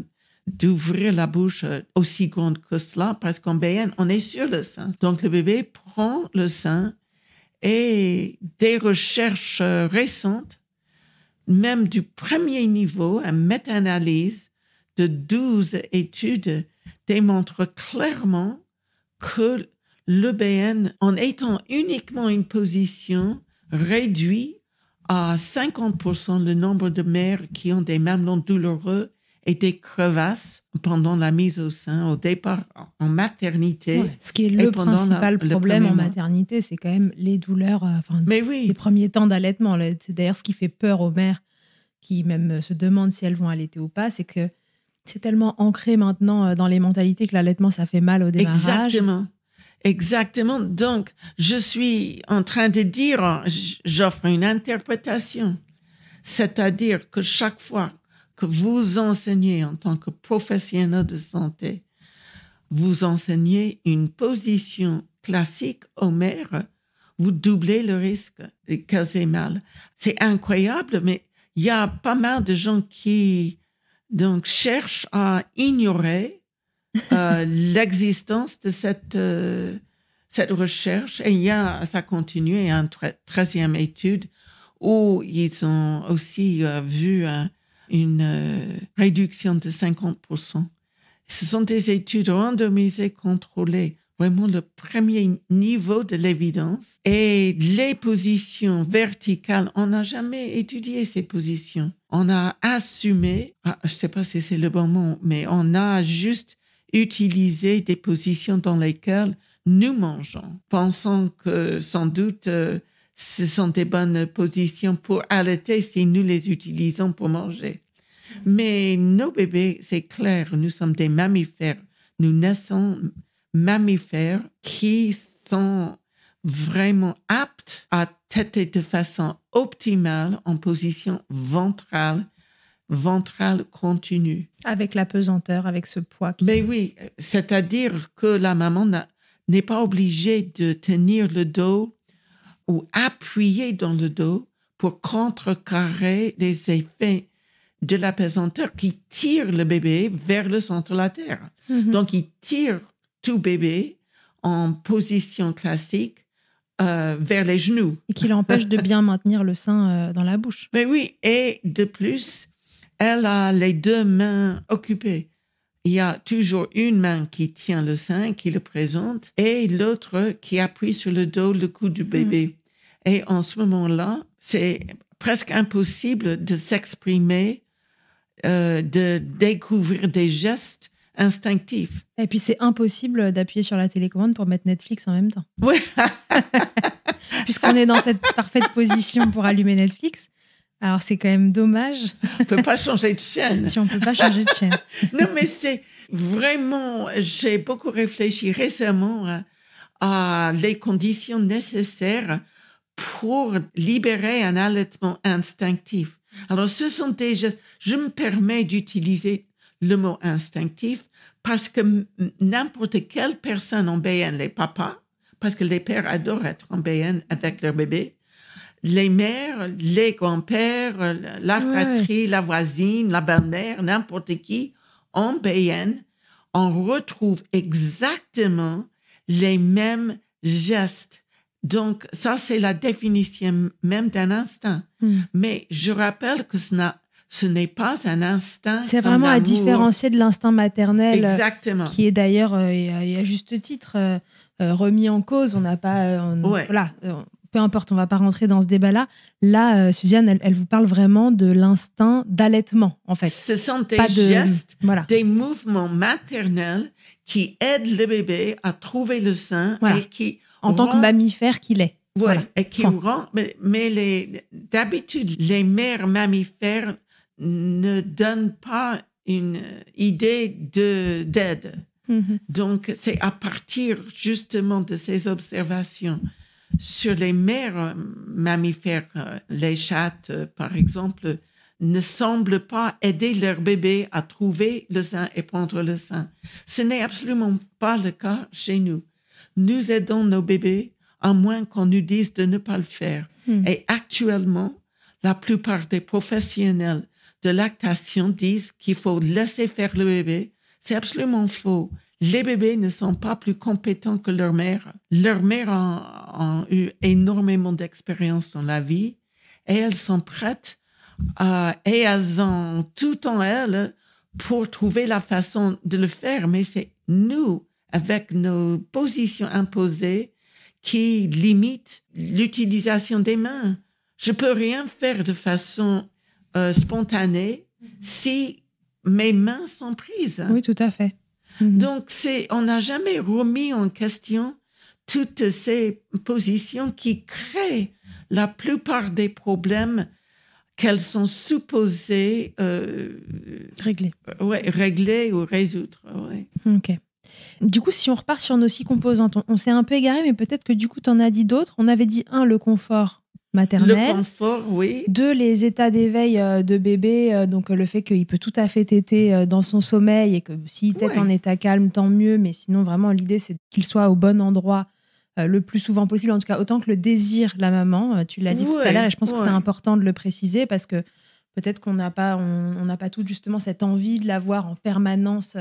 [SPEAKER 2] d'ouvrir la bouche euh, aussi grande que cela parce qu'en BN, on est sur le sein. Donc le bébé prend le sein et des recherches euh, récentes, même du premier niveau, un méta-analyse de 12 études démontre clairement que le BN, en étant uniquement une position, réduit à 50% le nombre de mères qui ont des mamelons douloureux et des crevasses pendant la mise au sein, au départ en maternité. ce qui est le principal problème en
[SPEAKER 1] maternité, c'est quand même les douleurs, euh, enfin, les premiers temps d'allaitement. C'est d'ailleurs ce qui fait peur aux mères qui même euh, se demandent si elles vont allaiter ou pas, c'est que c'est tellement ancré maintenant euh, dans les mentalités que l'allaitement, ça fait mal au démarrage.
[SPEAKER 2] Exactement. Exactement. Donc, je suis en train de dire, j'offre une interprétation. C'est-à-dire que chaque fois que vous enseignez en tant que professionnel de santé, vous enseignez une position classique au maire, vous doublez le risque de caser mal. C'est incroyable, mais il y a pas mal de gens qui donc, cherchent à ignorer euh, l'existence de cette, euh, cette recherche. Et il y a, ça continue, il y a une treizième étude où ils ont aussi euh, vu une réduction de 50%. Ce sont des études randomisées, contrôlées, vraiment le premier niveau de l'évidence. Et les positions verticales, on n'a jamais étudié ces positions. On a assumé, ah, je ne sais pas si c'est le bon mot, mais on a juste utiliser des positions dans lesquelles nous mangeons, pensant que sans doute euh, ce sont des bonnes positions pour allaiter si nous les utilisons pour manger. Mais nos bébés, c'est clair, nous sommes des mammifères. Nous naissons mammifères qui sont vraiment aptes à têter de façon optimale en position ventrale ventrale continue. Avec la pesanteur, avec ce poids. Mais oui, c'est-à-dire que la maman n'est pas obligée de tenir le dos ou appuyer dans le dos pour contrecarrer les effets de la pesanteur qui tire le bébé vers le centre de la Terre. Mm-hmm. Donc, il tire tout bébé en position classique euh, vers les genoux. Et qui l'empêche de bien maintenir le sein euh, dans la bouche. Mais oui, et de plus, elle a les deux mains occupées. Il y a toujours une main qui tient le sein, qui le présente, et l'autre qui appuie sur le dos, le cou du bébé. Hmm. Et en ce moment-là, c'est presque impossible de s'exprimer, euh, de découvrir des gestes instinctifs. Et puis c'est impossible d'appuyer sur la télécommande pour mettre
[SPEAKER 1] Netflix en même temps. Oui. (laughs) Puisqu'on est dans cette parfaite position pour allumer
[SPEAKER 2] Netflix, alors c'est quand même dommage. On peut pas changer de chaîne. (laughs) si on peut pas changer de chaîne. (laughs) non mais c'est vraiment, j'ai beaucoup réfléchi récemment hein, à, les conditions nécessaires pour libérer un allaitement instinctif. Alors ce sont des, je, je me permets d'utiliser le mot instinctif parce que n'importe quelle personne en BN, les papas, parce que les pères adorent être en BN avec leur bébé, les mères, les grands-pères, la fratrie, la voisine, la belle-mère, n'importe qui, en BN, on retrouve exactement les mêmes gestes. Donc, ça, c'est la définition même d'un instinct. Hmm. Mais je rappelle que ce n'est pas un instinct. C'est vraiment à différencier
[SPEAKER 1] de l'instinct maternel. Euh, exactement. Qui est d'ailleurs, euh, et à juste titre, euh, remis en cause. On n'a pas. Voilà peu importe, on va pas rentrer dans ce débat-là. Là, euh, Suzanne, elle, vous parle vraiment de l'instinct d'allaitement, en fait. Ce sont des gestes,
[SPEAKER 2] des mouvements maternels qui aident le bébé à trouver le sein et qui en tant que
[SPEAKER 1] mammifère qu'il est. Voilà,
[SPEAKER 2] et qui Mais, mais d'habitude, les mères mammifères ne donnent pas une idée de d'aide. Mhm. Donc, c'est à partir justement de ces observations sur les mères euh, mammifères, euh, les chattes euh, par exemple, ne semblent pas aider leur bébé à trouver le sein et prendre le sein. Ce n'est absolument pas le cas chez nous. Nous aidons nos bébés à moins qu'on nous dise de ne pas le faire. Hmm. Et actuellement, la plupart des professionnels de lactation disent qu'il faut laisser faire le bébé. C'est absolument faux. Les bébés ne sont pas plus compétents que leur mère. Leurs mères ont, eu énormément d'expérience dans la vie et elles sont prêtes euh, et elles ont tout en elles pour trouver la façon de le faire. Mais c'est nous, avec nos positions imposées, qui limitent l'utilisation des mains. Je peux rien faire de façon euh, spontanée si mes mains sont prises. Oui, tout à fait. Mhm. Donc, on n'a jamais remis en question toutes ces positions qui créent la plupart des problèmes qu'elles sont supposées euh, régler. Euh, ouais, régler ou résoudre.
[SPEAKER 1] Ok. Du coup, si on repart sur nos six composantes, on, on s'est un peu égaré, mais peut-être que du coup, tu en as dit d'autres. On avait dit un, le confort, maternelle. Deux, les états d'éveil euh, de bébé, euh, donc euh, le fait qu'il peut tout à fait téter dans son sommeil et que s'il est en état calme, tant mieux. Mais sinon, vraiment, l'idée, c'est qu'il soit au bon endroit le plus souvent possible. En tout cas, autant que le désir la maman. Tu l'as dit tout à l'heure et je pense que c'est important de le préciser parce que peut-être qu'on n'a pas, on, pas tout justement cette envie de l'avoir en permanence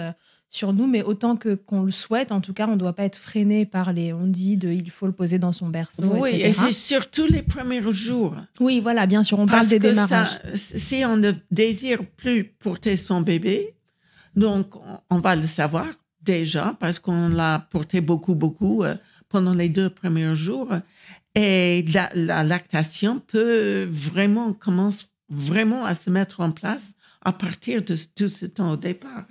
[SPEAKER 1] sur nous, mais autant que qu'on le souhaite, en tout cas, on ne doit pas être freiné par les on dit de il faut le poser dans son berceau. Oui, et c'est
[SPEAKER 2] surtout les premiers jours. Oui, voilà, bien sûr, on parle des démarrages. si on ne désire plus porter son bébé, donc on va le savoir déjà parce qu'on l'a porté beaucoup, beaucoup euh, pendant les deux premiers jours. Et la, la lactation peut vraiment, commence vraiment à se mettre en place à partir de tout ce temps au départ.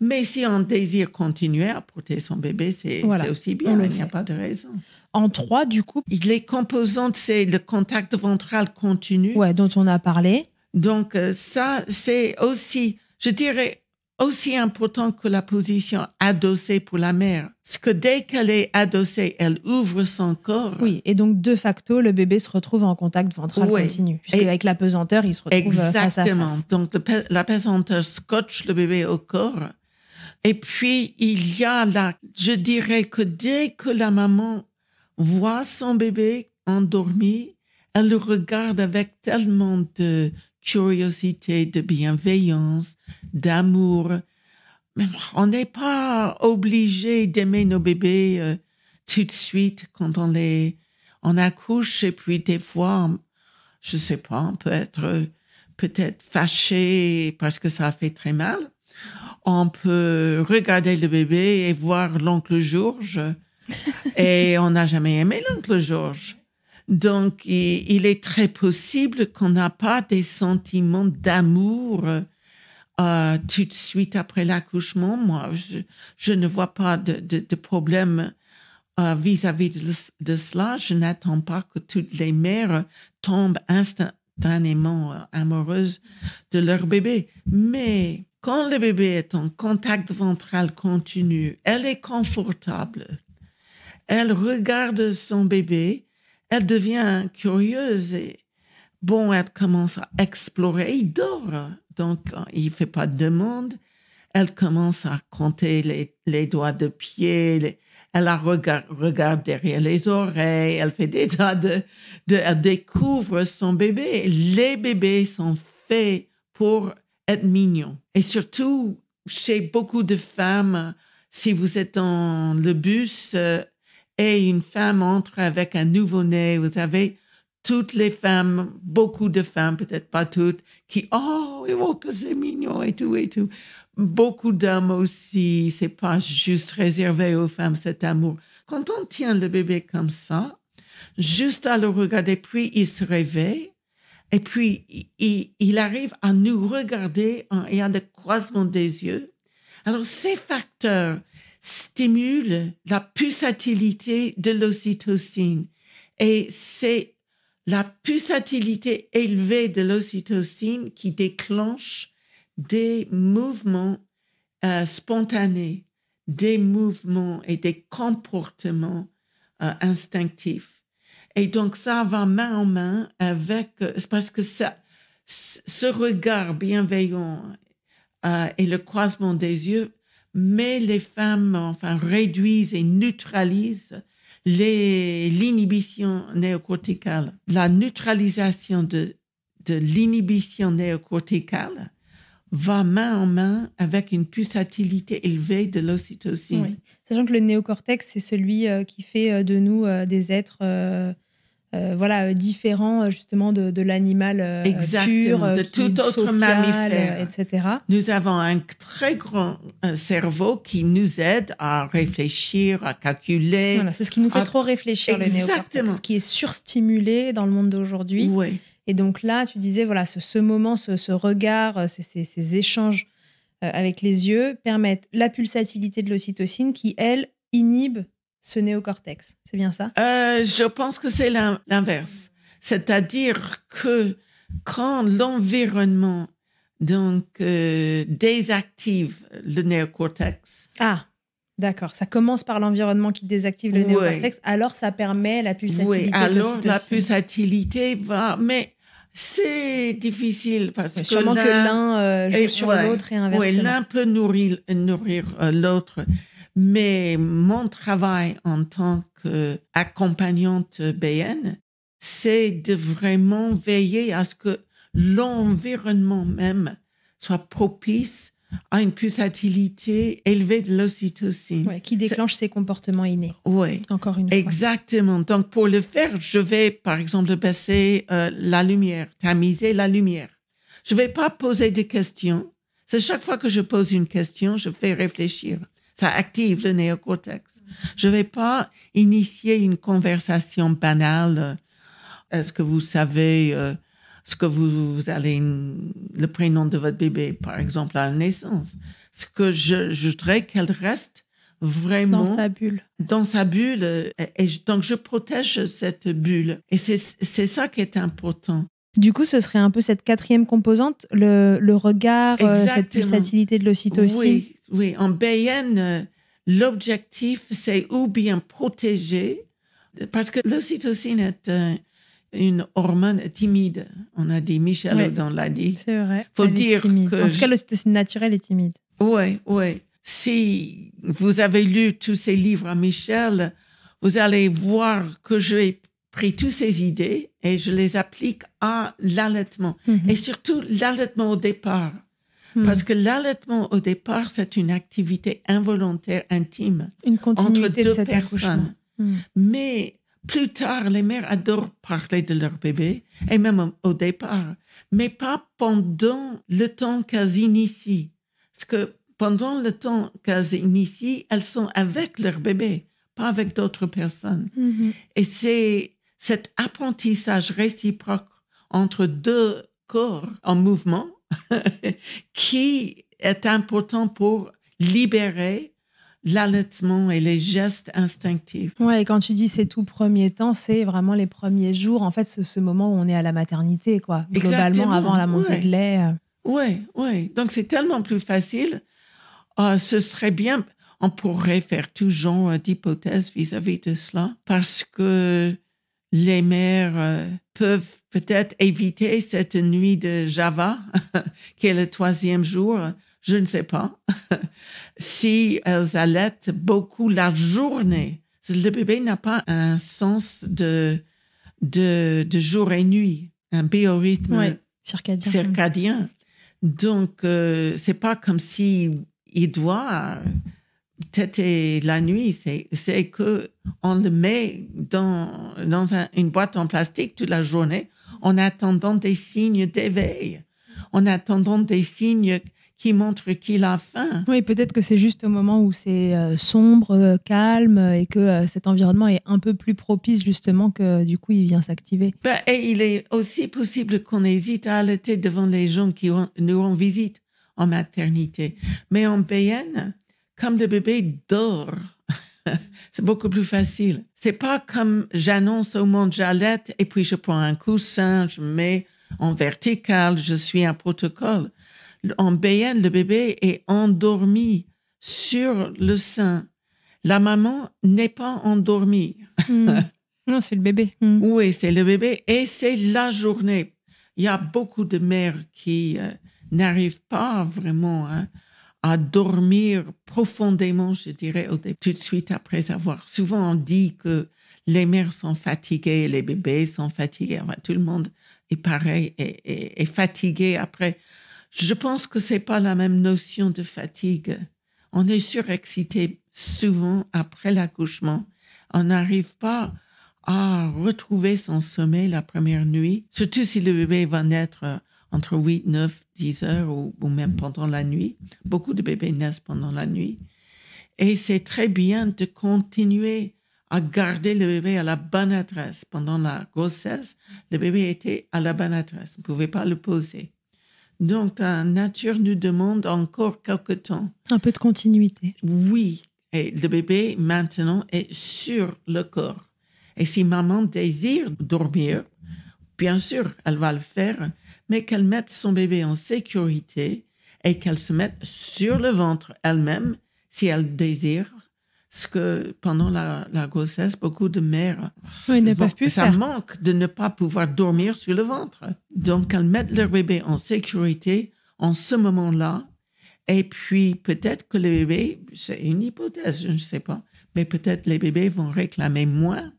[SPEAKER 2] Mais si on désire continuer à porter son bébé, c'est aussi bien, il n'y a pas de raison. En trois, du coup Les composantes, c'est le contact ventral continu. Ouais, dont on a parlé. Donc, euh, ça, c'est aussi, je dirais, aussi important que la position adossée pour la mère. ce que dès qu'elle est adossée, elle ouvre son
[SPEAKER 1] corps. Oui, et donc de facto, le bébé se retrouve en contact ventral continu, puisque
[SPEAKER 2] avec la pesanteur, il se retrouve euh, exactement. face à Donc la pesanteur scotche le bébé au corps. Et puis, il y a là, je dirais que dès que la maman voit son bébé endormi, elle le regarde avec tellement de curiosité, de bienveillance, d'amour. On n'est pas obligé d'aimer nos bébés euh, tout de suite quand on les on accouche et puis des fois, je sais pas, on peut être euh, peut-être fâché parce que ça fait très mal. On peut regarder le bébé et voir l'oncle Georges (laughs) et on n'a jamais aimé l'oncle Georges. Donc, il, est très possible qu'on n'a pas des sentiments d'amour euh, tout de suite après l'accouchement. Moi, je, ne vois pas de, problème euh, vis-à-vis de, de, cela. Je n'attends pas que toutes les mères tombent instantanément euh, amoureuses de leur bébé. Mais quand le bébé est en contact ventral continu, elle est confortable. Elle regarde son bébé elle devient curieuse et bon, elle commence à explorer. Il dort, donc il ne fait pas de demande. Elle commence à compter les, doigts de pied. elle regarde, regarde, derrière les oreilles. Elle fait des tas de, de, Elle découvre son bébé. Les bébés sont faits pour être mignons. Et surtout, chez beaucoup de femmes, si vous êtes dans le bus, euh, et une femme entre avec un nouveau-né, vous avez toutes les femmes, beaucoup de femmes, peut-être pas toutes, qui oh, oh, que c'est mignon et tout et tout. Beaucoup d'hommes aussi, c'est pas juste réservé aux femmes cet amour. Quand on tient le bébé comme ça, juste à le regarder, puis il se réveille, et puis il, arrive à nous regarder en ayant le croisement des yeux. Alors ces facteurs, stimule la pulsatilité de l'ocytocine. Et c'est la pulsatilité élevée de l'ocytocine qui déclenche des mouvements euh, spontanés, des mouvements et des comportements euh, instinctifs. Et donc ça va main en main avec, euh, parce que ça, ce regard bienveillant et le croisement des yeux mais les femmes enfin réduisent et neutralisent l'inhibition néocorticale. La neutralisation de, de l'inhibition néocorticale va main en main avec une pulsatilité élevée de l'ocytocine.
[SPEAKER 1] Sachant que le néocortex, c'est celui euh, qui fait euh, de nous euh, des êtres euh, voilà, euh, différent euh, justement de, l'animal pur, de tout autre mammifère.
[SPEAKER 2] etc. Nous avons un très grand cerveau qui nous aide à réfléchir, à calculer. c'est ce qui nous fait trop réfléchir, Exactement.
[SPEAKER 1] ce qui est surstimulé dans le monde d'aujourd'hui. Et donc là, tu disais, voilà, ce, moment, ce, regard, ces, ces échanges avec les yeux permettent la pulsatilité de l'ocytocine qui, elle, inhibe ce néocortex.
[SPEAKER 2] C'est bien ça euh, Je pense que c'est l'inverse. C'est-à-dire que quand l'environnement donc euh, désactive le néocortex.
[SPEAKER 1] Ah, d'accord. Ça commence par l'environnement qui désactive le néocortex.
[SPEAKER 2] Alors ça permet la pulsatilité. Oui, alors la pulsatilité va. Mais c'est difficile parce que que l'un euh, sur l'autre et inversement. Oui, l'un peut nourrir, nourrir l'autre. Mais mon travail en tant qu'accompagnante BN, c'est de vraiment veiller à ce que l'environnement même soit propice à une pulsatilité élevée de l'ocytocine. qui déclenche ces comportements innés. Oui. Encore une fois. Exactement. Donc, pour le faire, je vais, par exemple, baisser euh, la lumière, tamiser la lumière. Je ne vais pas poser de questions. C'est chaque fois que je pose une question, je fais réfléchir ça active le néocortex. Je ne vais pas initier une conversation banale. Euh, est-ce que vous savez euh, ce que vous, allez, le prénom de votre bébé, par exemple, à la naissance? Ce que je, je voudrais qu'elle reste vraiment dans sa bulle. Dans sa bulle. Euh, et donc, je protège cette bulle. Et c'est ça qui est important.
[SPEAKER 1] Du coup, ce serait un peu cette quatrième composante, le, regard, cette pulsatilité de l'ocytocine. Oui,
[SPEAKER 2] oui, en BN, euh, l'objectif, c'est ou bien protéger, parce que l'ocytocine est euh, une hormone timide. On a dit, Michel dans l'a dit. C'est vrai. Faut dire en tout cas,
[SPEAKER 1] l'ocytocine naturelle est timide.
[SPEAKER 2] Oui, oui. Si vous avez lu tous ces livres à Michel, vous allez voir que j'ai pris toutes ces idées et je les applique à l'allaitement. Mhm. Et surtout l'allaitement au départ. Hmm. Parce que l'allaitement, au départ, c'est une activité involontaire, intime, une entre deux de personnes. Hmm. Mais plus tard, les mères adorent parler de leur bébé, et même au départ, mais pas pendant le temps qu'elles initient. Parce que pendant le temps qu'elles initient, elles sont avec leur bébé, pas avec d'autres personnes. Hmm. Et c'est cet apprentissage réciproque entre deux corps en mouvement (laughs) qui est important pour libérer l'allaitement et les gestes instinctifs. Oui, et quand tu
[SPEAKER 1] dis ces tout premiers temps, c'est vraiment les premiers jours, en fait, ce moment où on est à la maternité, quoi. Globalement, avant la montée de lait.
[SPEAKER 2] Oui, euh. oui. Donc, c'est tellement plus facile. Ah, ce serait bien, on pourrait faire tout genre euh, d'hypothèses vis-à-vis de cela, parce que les mères euh, peuvent peut-être éviter cette nuit de Java, (laughs) qui est le troisième jour, je ne sais pas, (laughs) si elles allaitent beaucoup la journée. Le bébé n'a pas un sens de, de, jour et nuit, un biorhythme circadien. Donc, euh, c'est pas comme si il doit tête et la nuit, c'est que on le met dans, dans une boîte en plastique toute la journée en attendant des signes d'éveil, en attendant des signes qui montrent qu'il a faim.
[SPEAKER 1] Oui, peut-être que c'est juste au moment où c'est euh, sombre, euh, calme et que euh, cet environnement est un peu plus propice justement que du coup il vient s'activer.
[SPEAKER 2] Ben, et il est aussi possible qu'on hésite à allaiter devant les gens qui nous ont visite en maternité. Mais en BN, comme le bébé dort, (laughs) c'est beaucoup plus facile. C'est pas comme j'annonce au monde jalette et puis je prends un coussin, je mets en vertical, je suis un protocole. En BN, le bébé est endormi sur le sein. La maman n'est pas endormie. Hmm. (laughs) Non, c'est le bébé. Hmm. Oui, c'est le bébé et c'est la journée. Il y a beaucoup de mères qui euh, n'arrivent pas vraiment hein, à dormir profondément, je dirais, tout de suite après avoir. Souvent, on dit que les mères sont fatiguées, les bébés sont fatigués, tout le monde est pareil, et est, fatigué après. Je pense que c'est pas la même notion de fatigue. On est surexcité souvent après l'accouchement. On n'arrive pas à retrouver son sommeil la première nuit, surtout si le bébé va naître entre 8, 9, 10 heures ou, même mm. pendant la nuit. Beaucoup de bébés naissent pendant la nuit. Et c'est très bien de continuer à garder le bébé à la bonne adresse. Pendant la grossesse, le bébé était à la bonne adresse. On ne pouvait pas le poser. Donc, la nature nous demande encore quelques temps. Un peu de continuité. Oui. Et le bébé, maintenant, est sur le corps. Et si maman désire dormir, bien sûr, elle va le faire mais qu'elle mette son bébé en sécurité et qu'elle se mette sur le ventre elle-même si elle désire ce que pendant la, grossesse, beaucoup de mères oui, ne peuvent plus ça manque de ne pas pouvoir dormir sur le ventre. Donc, qu'elles mettent leur bébé en sécurité en ce moment-là. Et puis, peut-être que les bébés, c'est une hypothèse, je ne sais pas, mais peut-être les bébés vont réclamer moins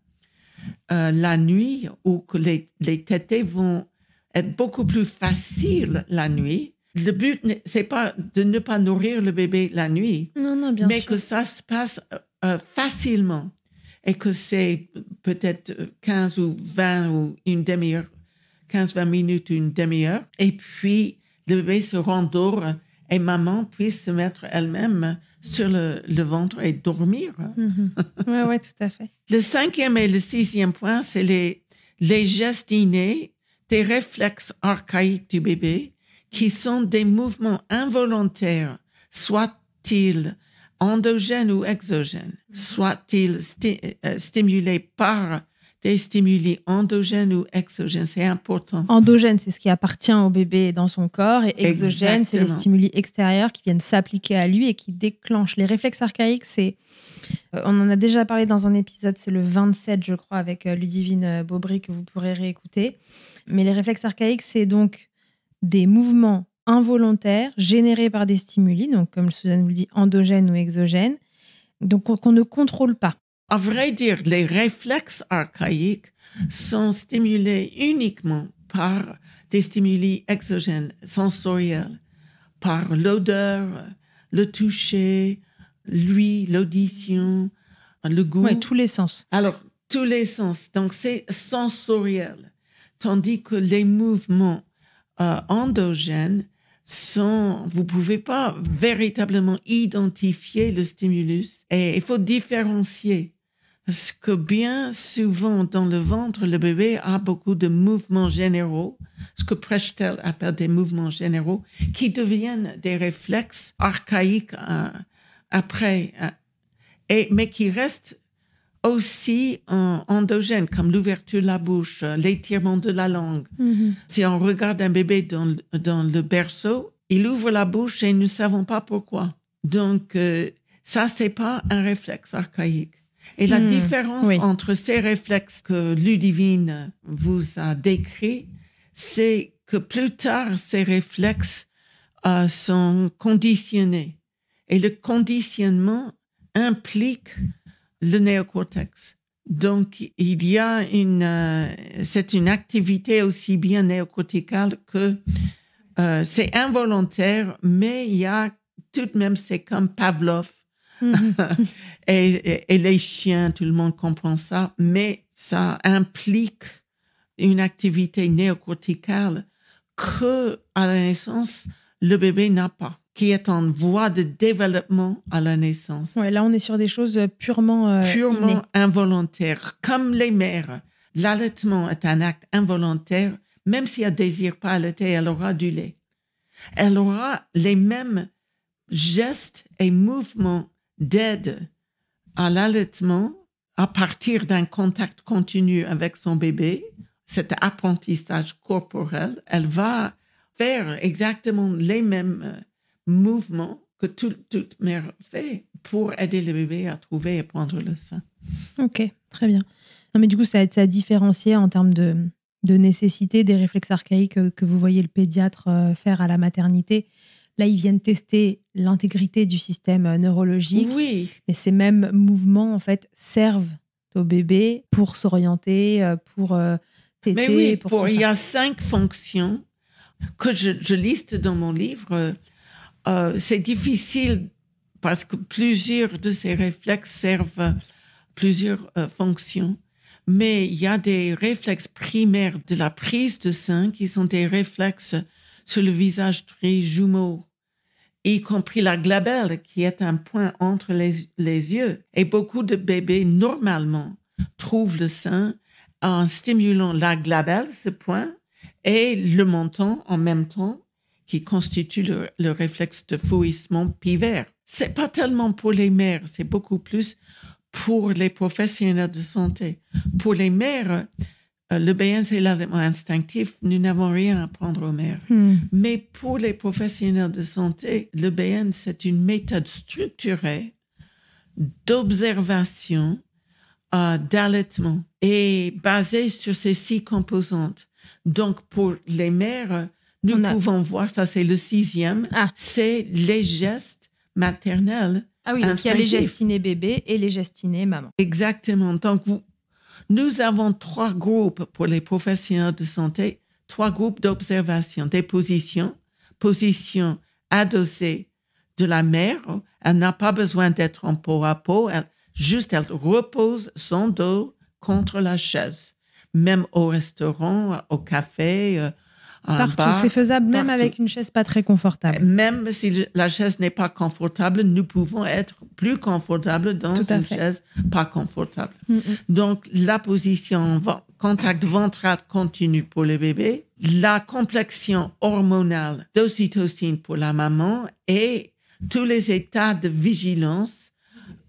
[SPEAKER 2] euh, la nuit ou que les, les tétés vont être beaucoup plus facile la nuit. Le but, c'est pas de ne pas nourrir le bébé la nuit, mais que ça se passe euh, euh, facilement et que c'est peut-être 15 euh, ou 20 ou une demi-heure, 15-20 minutes, une demi-heure. Et puis, le bébé se rendort et maman puisse se mettre elle-même sur le, ventre et dormir.
[SPEAKER 3] Mm-hmm.
[SPEAKER 2] Ouais Oui, tout à fait. le cinquième et le sixième point, c'est les, les gestes innés des réflexes archaïques du bébé qui sont des mouvements involontaires, soit-ils endogènes ou exogènes, soit-ils euh, stimulés par les stimuli endogènes ou exogènes. C'est important. Endogène, c'est ce qui
[SPEAKER 1] appartient au bébé dans son corps. Et exogène, c'est les stimuli extérieurs qui viennent s'appliquer à lui et qui déclenchent. Les réflexes archaïques, c'est. Euh, on en a déjà parlé dans un épisode, c'est le 27, je crois, avec euh, Ludivine euh, Bobry, que vous pourrez réécouter. Mais les réflexes archaïques, c'est donc des mouvements involontaires générés par des stimuli, donc comme Suzanne vous le dit, endogènes ou exogènes, donc qu'on ne contrôle pas.
[SPEAKER 2] À vrai dire, les réflexes archaïques sont stimulés uniquement par des stimuli exogènes, sensoriels, par l'odeur, le toucher, lui, l'audition, le goût. Oui, tous les sens. Alors, tous les sens. Donc, c'est sensoriel. Tandis que les mouvements euh, endogènes sont, vous ne pouvez pas véritablement identifier le stimulus. Et il faut différencier parce que bien souvent, dans le ventre, le bébé a beaucoup de mouvements généraux, ce que Prechtel appelle des mouvements généraux, qui deviennent des réflexes archaïques euh, après, euh, et, mais qui restent aussi euh, endogènes, comme l'ouverture de la bouche, l'étirement de la langue. Mm-hmm. Si on regarde un bébé dans, le berceau, il ouvre la bouche et nous ne savons pas pourquoi. Donc, ça, n'est pas un réflexe archaïque. Et la hmm. différence entre ces réflexes que Ludivine vous a décrits, c'est que plus tard, ces réflexes euh, sont conditionnés. Et le conditionnement implique le néocortex. Donc, il y a une, euh, c'est une activité aussi bien néocorticale que euh, c'est involontaire, mais il y a tout de même, c'est comme Pavlov Mm-hmm. (laughs) et, les chiens, tout le monde comprend ça, mais ça implique une activité néocorticale que à la naissance, le bébé n'a pas, qui est en voie de développement à la naissance. Ouais, là, on est sur des choses purement, euh, purement involontaires, comme les mères. L'allaitement est un acte involontaire, même si elle désire pas allaiter, elle aura du lait. Elle aura les mêmes gestes et mouvements d'aide à l'allaitement à partir d'un contact continu avec son bébé, cet apprentissage corporel, elle va faire exactement les mêmes euh, mouvements que toute mère fait pour aider le bébé à trouver et prendre le sein.
[SPEAKER 1] Ok, très bien. mais du coup, ça a différencié en termes de, nécessité des réflexes archaïques que vous voyez le pédiatre euh, faire à la maternité Là, ils viennent tester l'intégrité du système euh, neurologique. Oui. Mais ces mêmes mouvements, en fait, servent au bébé pour s'orienter, euh, pour euh, Mais il y a cinq
[SPEAKER 2] fonctions que je, liste dans mon livre. Euh, c'est difficile parce que plusieurs de ces réflexes servent plusieurs fonctions. Mais il y a des réflexes primaires de la prise de sein qui sont des réflexes sur le visage très jumeau y compris la glabelle qui est un point entre les, yeux. Et beaucoup de bébés, normalement, trouvent le sein en stimulant la glabelle, ce point, et le menton en même temps, qui constitue le, réflexe de fouissement pivert. C'est pas tellement pour les mères, c'est beaucoup plus pour les professionnels de santé. Pour les mères, euh, le BN, c'est l'allaitement instinctif. Nous n'avons rien à prendre aux mères. Hmm. Mais pour les professionnels de santé, le BN, c'est une méthode structurée d'observation euh, d'allaitement et basée sur ces six composantes. Donc, pour les mères, nous pouvons voir, ça c'est le sixième, ah. c'est les gestes maternels. Ah oui, donc il y a les gestinés bébé et les gestinés maman. Exactement. Donc, vous, nous avons trois groupes pour les professionnels de santé, trois groupes d'observation des positions, position adossée de la mère. Elle n'a pas besoin d'être en peau à peau, juste elle repose son dos contre la chaise. Même au restaurant, au café, euh, Partout, c'est faisable même avec
[SPEAKER 1] une chaise pas très confortable. Même
[SPEAKER 2] si la chaise n'est pas confortable, nous pouvons être plus confortables dans une chaise pas confortable. Donc la position contact ventral continue pour le bébé, la complexion hormonale d'ocytocine pour la maman et tous les états de vigilance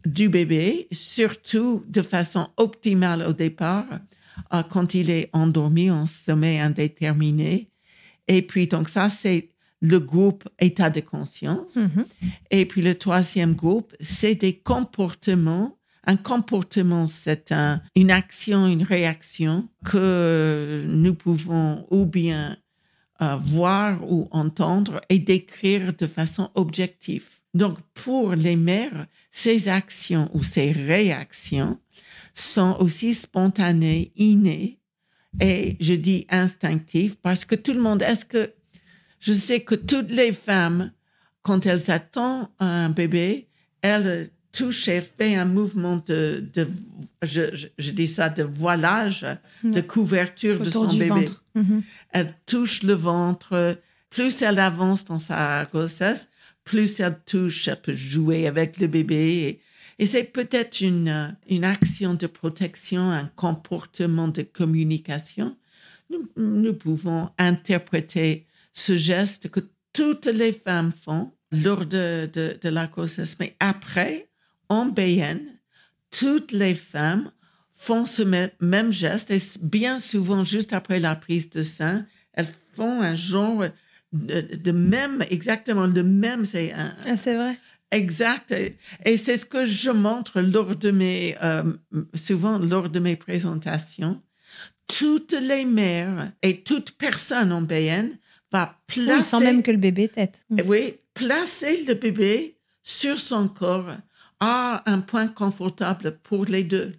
[SPEAKER 2] du bébé, surtout de façon optimale au départ, euh, quand il est endormi en sommeil indéterminé, et puis, donc ça, c'est le groupe état de conscience. Mhm. Et puis le troisième groupe, c'est des comportements. Un comportement, c'est une action, une réaction que nous pouvons ou bien euh, voir ou entendre et décrire de façon objective. Donc pour les mères, ces actions ou ces réactions sont aussi spontanées, innées, et je dis instinctif parce que tout le monde, est-ce que je sais que toutes les femmes, quand elles attendent un bébé, elles touchent et font un mouvement de, je, dis ça, de voilage, de couverture de son bébé. Ventre. Mhm. Elle touche le ventre. Plus elle avance dans sa grossesse, plus elle touche, elle peut jouer avec le bébé. Et et c'est peut-être une, euh, une action de protection, un comportement de communication. Nous, pouvons interpréter ce geste que toutes les femmes font lors de, de, de la grossesse. Mais après, en BN, toutes les femmes font ce même geste et bien souvent, juste après la prise de sein, elles font un genre de, de même, exactement le même. C'est ah, vrai. Exact. Et c'est ce que je montre lors de mes, euh, souvent lors de mes présentations. Toutes les mères et toute personne en BN va placer. sans même que le bébé tête. Eh oui, placer le bébé sur son corps à un point confortable pour les deux.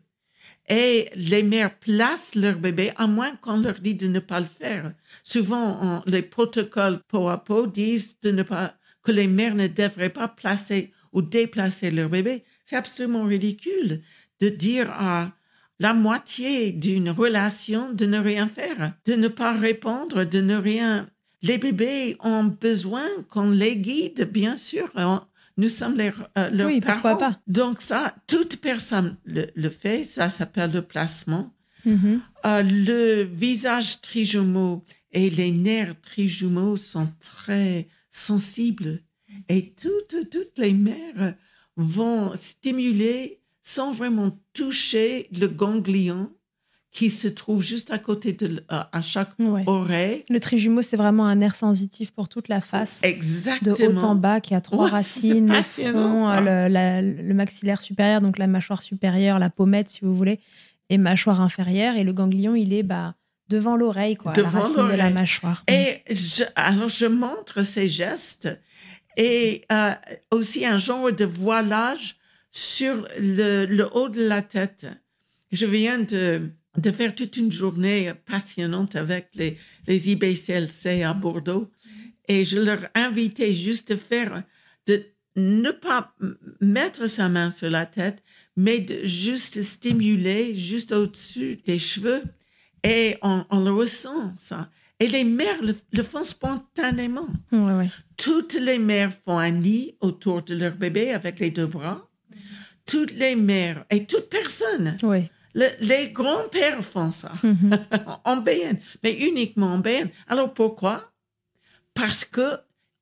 [SPEAKER 2] Et les mères placent leur bébé, à moins qu'on leur dise de ne pas le faire. Souvent, les protocoles peau à peau disent de ne pas les mères ne devraient pas placer ou déplacer leur bébé. C'est absolument ridicule de dire à la moitié d'une relation de ne rien faire, de ne pas répondre, de ne rien. Les bébés ont besoin qu'on les guide, bien sûr. Hein. Nous sommes les, euh, oui, Pourquoi pas. Donc ça, toute personne le, fait. Ça s'appelle le placement. Mm-hmm. Euh, le visage trijumeau et les nerfs trijumeaux sont très sensible. Mm. Et toutes, toutes les mères vont stimuler sans vraiment toucher le ganglion qui se trouve juste à côté de à chaque oreille. Le trijumeau, c'est vraiment
[SPEAKER 1] un nerf sensitif pour toute la face. Exactement. De haut en bas, qui a trois racines, le maxillaire supérieur, donc la mâchoire supérieure, la pommette, si vous voulez, et mâchoire inférieure. Et le ganglion, il est bas devant l'oreille, quoi, devant la mâchoire.
[SPEAKER 2] Et mm. je, alors, je montre ces gestes et euh, aussi un genre de voilage sur le, haut de la tête. Je viens de, faire toute une journée passionnante avec les, les IBCLC à Bordeaux et je leur invitais juste de faire, de ne pas mettre sa main sur la tête, mais de juste stimuler juste au-dessus des cheveux et on, le ressent, ça. Et les mères le, font spontanément. Toutes les mères font un nid autour de leur bébé avec les deux bras. Toutes les mères et toute personne. les grands-pères font ça mhm. (laughs) en BN, mais uniquement en BN. Alors pourquoi Parce que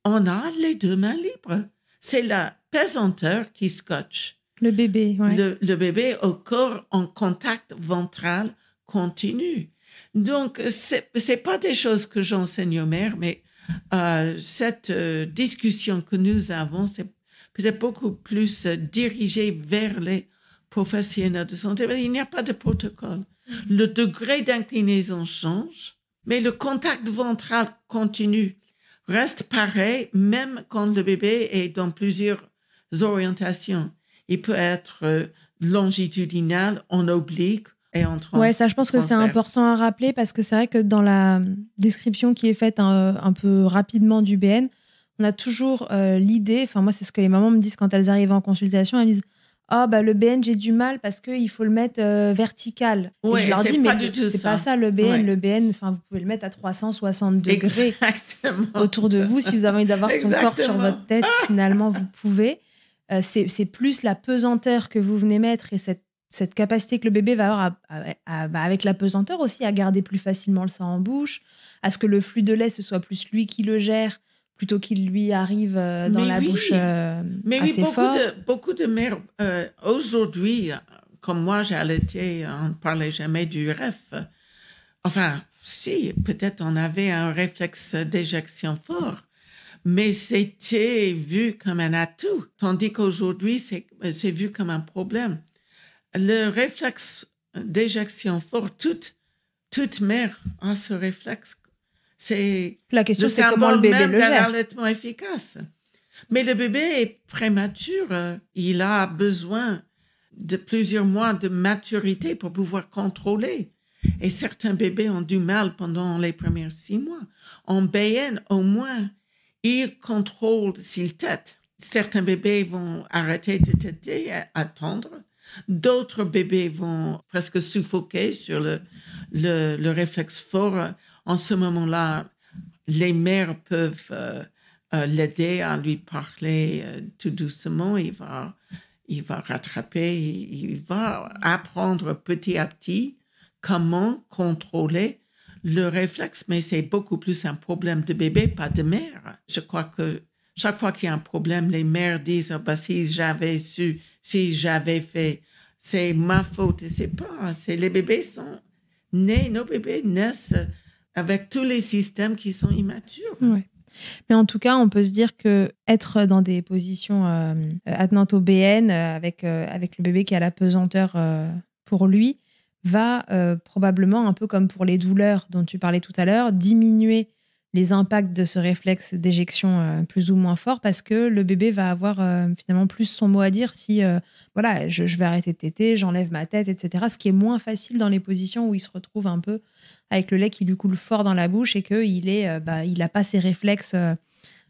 [SPEAKER 2] on a les deux mains libres. C'est la pesanteur qui scotche. Le
[SPEAKER 1] bébé, le,
[SPEAKER 2] bébé au corps en contact ventral continue. Donc, ce n'est pas des choses que j'enseigne aux mères, mais euh, cette euh, discussion que nous avons, c'est peut-être beaucoup plus dirigé vers les professionnels de santé. il n'y a pas de protocole. Mm-hmm. Le degré d'inclinaison change, mais le contact ventral continue, reste pareil, même quand le bébé est dans plusieurs orientations. Il peut être euh, longitudinal, en oblique, Ouais, ça, je pense que c'est important
[SPEAKER 1] à rappeler parce que c'est vrai que dans la description qui est faite un, peu rapidement du BN, on a toujours euh, l'idée, enfin, moi, c'est ce que les mamans me disent quand elles arrivent en consultation, elles me disent oh, bah le BN j'ai du mal parce qu'il faut le mettre euh, vertical. Ouais, je leur dis mais c'est pas ça le BN, le BN enfin vous pouvez le mettre à 360 degrés autour de vous si vous avez envie d'avoir son corps sur votre tête finalement vous pouvez. Euh, c'est plus la pesanteur que vous venez mettre et cette cette capacité que le bébé va avoir, bah, avec la pesanteur aussi, à garder plus facilement le sang en bouche, à ce que le flux de lait, ce soit plus lui qui le gère plutôt qu'il lui arrive euh, dans la bouche euh, Mais assez oui, beaucoup De,
[SPEAKER 2] beaucoup de mères, euh, aujourd'hui, comme moi, j'ai allaité, on ne parlait jamais du REF. Enfin, si, peut-être on avait un réflexe d'éjection fort, mais c'était vu comme un atout, tandis qu'aujourd'hui, c'est vu comme un problème le réflexe d'éjection fort, toute, toute mère a ce réflexe. C'est la question, c'est comment le bébé le gère. efficace. Mais le bébé est prématuré. Il a besoin de plusieurs mois de maturité pour pouvoir contrôler. Et certains bébés ont du mal pendant les premiers six mois. En BN, au moins, ils contrôlent s'ils têtent. Certains bébés vont arrêter de têter, attendre. D'autres bébés vont presque suffoquer sur le, réflexe fort. En ce moment-là, les mères peuvent euh, euh, l'aider à lui parler euh, tout doucement. Il va, il va rattraper, il, va apprendre petit à petit comment contrôler le réflexe, mais c'est beaucoup plus un problème de bébé, pas de mère. Je crois que chaque fois qu'il y a un problème, les mères disent oh, bah, si j'avais su, si j'avais fait. C'est ma faute, c'est pas. C'est les bébés sont nés, nos bébés naissent avec tous les systèmes qui sont immatures.
[SPEAKER 1] Mais en tout cas, on peut se dire que être dans des positions euh, attenantes au BN euh, avec, euh, avec le bébé qui a la pesanteur pour lui va probablement, un peu comme pour les douleurs dont tu parlais tout à l'heure, diminuer les impacts de ce réflexe d'éjection euh, plus ou moins fort parce que le bébé va avoir euh, finalement plus son mot à dire si euh, voilà je, vais arrêter de téter, j'enlève ma tête, etc. Ce qui est moins facile dans les positions où il se retrouve un peu avec le lait qui lui coule fort dans la bouche et qu'il est bah, il n'a pas ses réflexes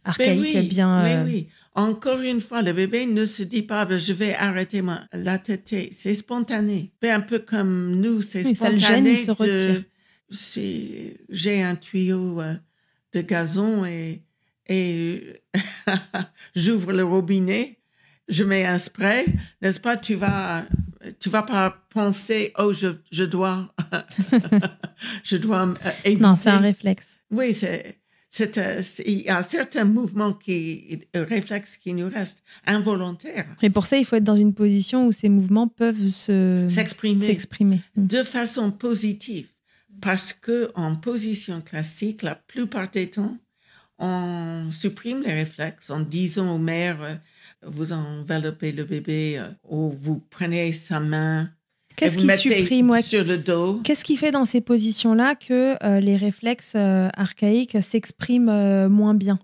[SPEAKER 2] archaïques bien. Oui, oui. Encore une fois, le bébé ne se dit pas bah, je vais arrêter ma, la tétée. C'est spontané. Un peu comme nous, c'est spontané. Ça le gêne, il se retire. j'ai un tuyau de gazon et, et euh, (laughs) j'ouvre le robinet, je mets un spray, n'est-ce pas Tu vas, tu vas pas penser oh je, je dois, (laughs) je dois euh, Non, c'est un réflexe. Oui, c'est il y a certains mouvements qui, euh, réflexes qui nous restent involontaires.
[SPEAKER 1] Mais pour ça, il faut être dans une position où ces mouvements peuvent se s'exprimer mmh.
[SPEAKER 2] de façon positive parce que en position classique, la plupart des temps, on supprime les réflexes en disant aux mères, euh, vous enveloppez le bébé euh, ou vous prenez sa main.
[SPEAKER 1] Qu'est-ce qui supprime
[SPEAKER 2] sur le dos
[SPEAKER 1] Qu'est-ce qui fait dans ces positions-là que euh, les réflexes archaïques s'expriment moins bien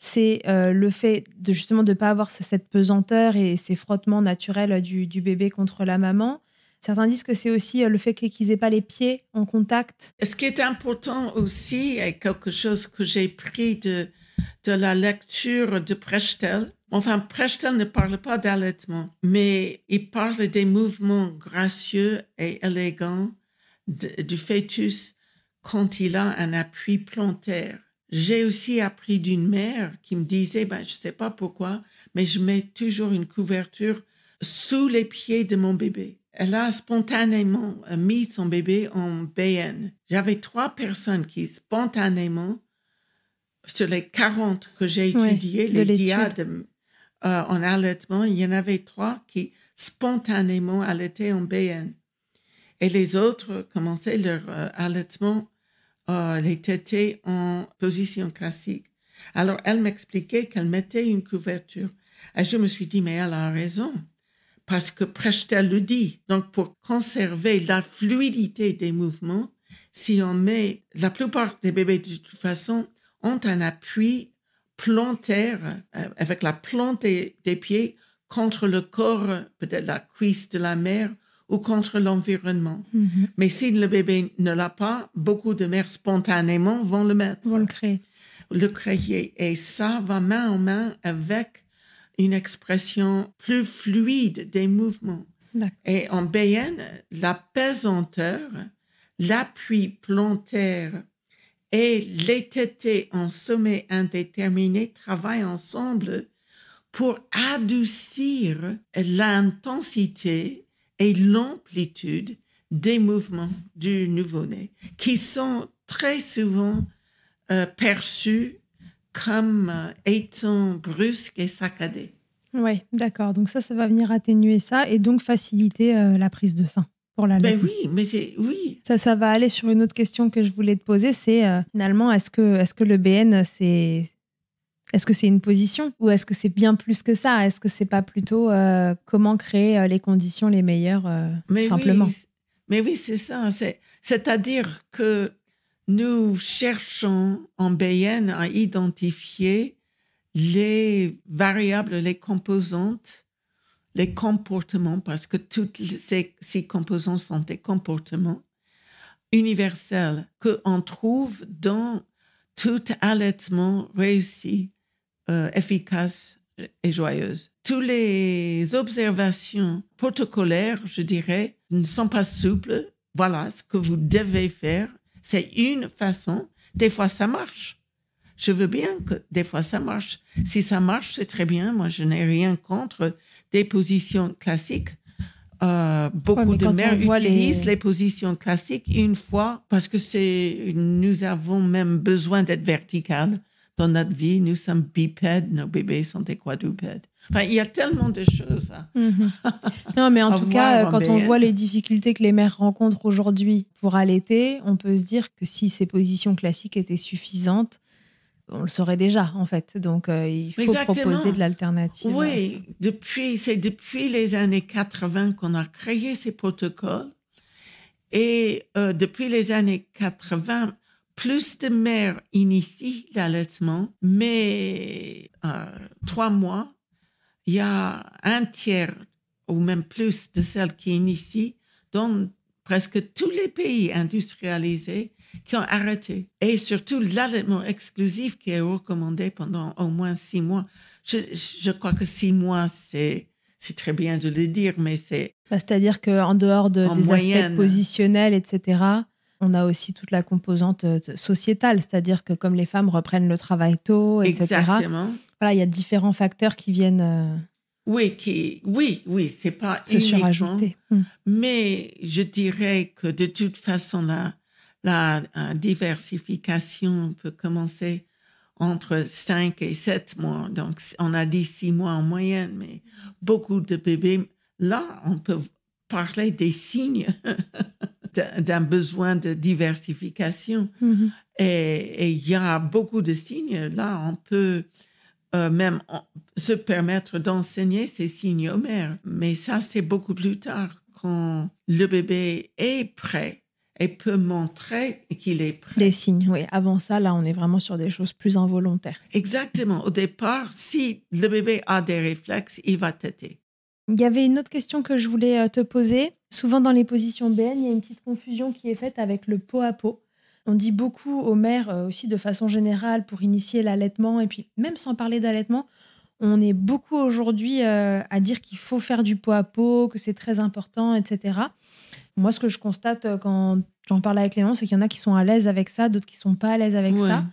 [SPEAKER 1] C'est le fait de justement de ne pas avoir cette pesanteur et ces frottements naturels du bébé contre la maman. Certains disent que c'est aussi euh, le fait qu'ils n'aient pas
[SPEAKER 2] les pieds en contact. Ce qui est important aussi, est quelque chose que j'ai pris de, la lecture de Prechtel. Enfin, Prechtel ne parle pas d'allaitement, mais il parle des mouvements gracieux et élégants du fœtus quand il a un appui plantaire. J'ai aussi appris d'une mère qui me disait, ben, je ne sais pas pourquoi, mais je mets toujours une couverture sous les pieds de mon bébé. Elle a spontanément euh, mis son bébé en BN. J'avais trois personnes qui spontanément, sur les 40 que j'ai étudiées, les diades euh, en allaitement, il y en avait trois qui spontanément allaitaient en BN. Et les autres commençaient leur euh, allaitement, les tétés en position classique. Alors, elle m'expliquait qu'elle mettait une couverture. Et je me suis dit, mais elle a raison parce que Prechtel le dit. Donc, pour conserver la fluidité des mouvements, si on met, la plupart des bébés, de toute façon, ont un appui plantaire, euh, avec la plante des, pieds contre le corps, peut-être la cuisse de la mère ou contre l'environnement. Mm-hmm. Mais si le bébé ne l'a pas, beaucoup de mères spontanément vont le mettre. Vont le créer. Le créer. Et ça va main en main avec une expression plus fluide des mouvements. Et en BN, la pesanteur, l'appui plantaire et l'étété en sommet indéterminé travaillent ensemble pour adoucir l'intensité et l'amplitude des mouvements du nouveau-né, qui sont très souvent euh, perçus comme étant brusque et saccadé.
[SPEAKER 1] Oui, d'accord. Donc ça, ça va venir atténuer ça et donc faciliter euh, la prise de sang pour la ben oui, mais c'est oui. Ça, ça va aller sur une autre question que je voulais te poser. C'est euh, finalement, est-ce que, est-ce que le BN, c'est est-ce que c'est une position ou est-ce que c'est bien plus que ça Est-ce que c'est pas plutôt euh, comment créer les conditions les meilleures mais simplement
[SPEAKER 2] Mais oui, c'est ça. C'est, c'est-à-dire que nous cherchons en BN à identifier les variables, les composantes, les comportements, parce que toutes ces, composantes sont des comportements universels qu'on trouve dans tout allaitement réussi, euh, efficace et joyeuse. Toutes les observations protocolaires, je dirais, ne sont pas souples. Voilà ce que vous devez faire c'est une façon. Des fois, ça marche. Je veux bien que des fois, ça marche. Si ça marche, c'est très bien. Moi, je n'ai rien contre des positions classiques. Euh, beaucoup de mères utilisent les... positions classiques une fois parce que nous avons même besoin d'être verticales dans notre vie, nous sommes bipèdes, nos bébés sont des Enfin, il y a tellement de choses. Mhm.
[SPEAKER 1] (laughs) Non, mais en tout cas, quand on voit les difficultés que les mères rencontrent aujourd'hui pour allaiter, on peut se dire que si ces positions classiques étaient suffisantes, on le saurait déjà, en fait. Donc, euh, il faut proposer de l'alternative. Oui,
[SPEAKER 2] euh, depuis, c'est depuis les années 80 qu'on a créé ces protocoles. Et euh, depuis les années 80, plus de mères initient l'allaitement, mais euh, trois mois, il y a un tiers ou même plus de celles qui initient dans presque tous les pays industrialisés qui ont arrêté. Et surtout l'allaitement exclusif qui est recommandé pendant au moins six mois. Je, crois que six mois, c'est très bien de le dire, mais c'est...
[SPEAKER 1] Bah, c'est-à-dire qu'en dehors de, des aspects positionnels, etc., on a aussi toute la composante euh, sociétale, c'est-à-dire que comme les femmes reprennent le travail tôt, etc. il y a différents facteurs qui viennent. Euh,
[SPEAKER 2] oui, qui, oui, oui, c'est pas uniquement, hmm. Mais je dirais que de toute façon, la, la, la diversification peut commencer entre 5 et 7 mois. Donc, on a dit 6 mois en moyenne, mais beaucoup de bébés, là, on peut parler des signes. (laughs) d'un besoin de diversification. Mm-hmm. Et il y a beaucoup de signes. Là, on peut euh, même se permettre d'enseigner ces signes aux mères. Mais ça, c'est beaucoup plus tard, quand le bébé est prêt et peut montrer qu'il est prêt. Des signes, oui. Avant ça, là, on est vraiment sur des choses plus involontaires. Exactement. Au départ, si le bébé a des réflexes, il va têter.
[SPEAKER 1] Il y avait une autre question que je voulais euh, te poser. Souvent dans les positions BN, il y a une petite confusion qui est faite avec le pot à pot. On dit beaucoup aux mères euh, aussi de façon générale pour initier l'allaitement et puis même sans parler d'allaitement, on est beaucoup aujourd'hui euh, à dire qu'il faut faire du pot à pot, que c'est très important, etc. Moi, ce que je constate euh, quand j'en parle avec Clément, c'est qu'il y en a qui sont à l'aise avec ça, d'autres qui sont pas à l'aise avec ça.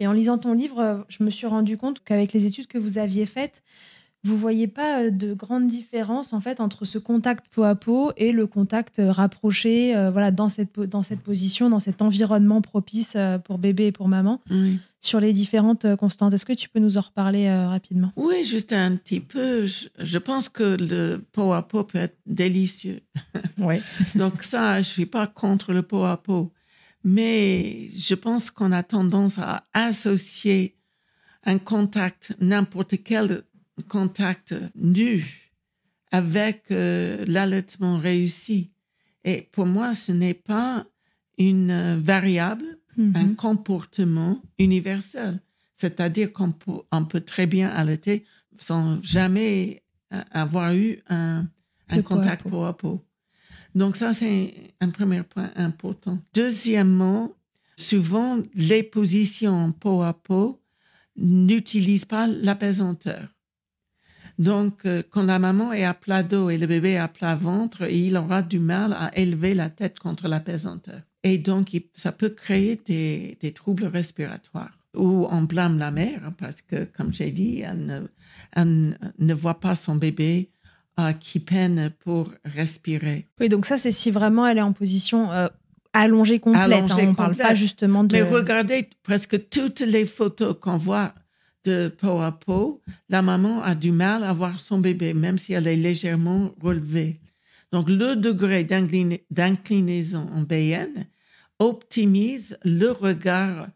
[SPEAKER 1] Et en lisant ton livre, je me suis rendu compte qu'avec les études que vous aviez faites, vous voyez pas euh, de grande différence en fait entre ce contact peau à peau et le contact euh, rapproché euh, voilà dans cette dans cette position dans cet environnement propice pour bébé et pour maman sur les différentes constantes est-ce que tu peux nous en reparler rapidement
[SPEAKER 2] oui juste un petit peu je, je, pense que le peau à peau peut être délicieux (laughs) oui donc ça je suis pas contre le peau à peau mais je pense qu'on a tendance à associer un contact, n'importe quel contact nu avec euh, l'allaitement réussi. Et pour moi, ce n'est pas une variable, mm-hmm. un comportement universel. C'est-à-dire qu'on peut, on peut très bien allaiter sans jamais avoir eu un, contact peau à peau. Donc ça, c'est un premier point important. Deuxièmement, souvent, les positions peau à peau n'utilisent pas l'apaisanteur. Donc, euh, quand la maman est à plat dos et le bébé à plat ventre, il aura du mal à élever la tête contre la pesanteur. Et donc, ça peut créer des, troubles respiratoires Ou on blâme la mère parce que, comme j'ai dit, elle ne, voit pas son bébé euh, qui peine pour respirer.
[SPEAKER 1] Oui, donc ça, c'est si vraiment elle est en position euh, allongée complète. Hein, allongée on ne parle pas justement de. Mais
[SPEAKER 2] regardez presque toutes les photos qu'on voit de peau à peau, la maman a du mal à voir son bébé, même si elle est légèrement relevée. Donc, le degré d'inclinaison en BN optimise le regard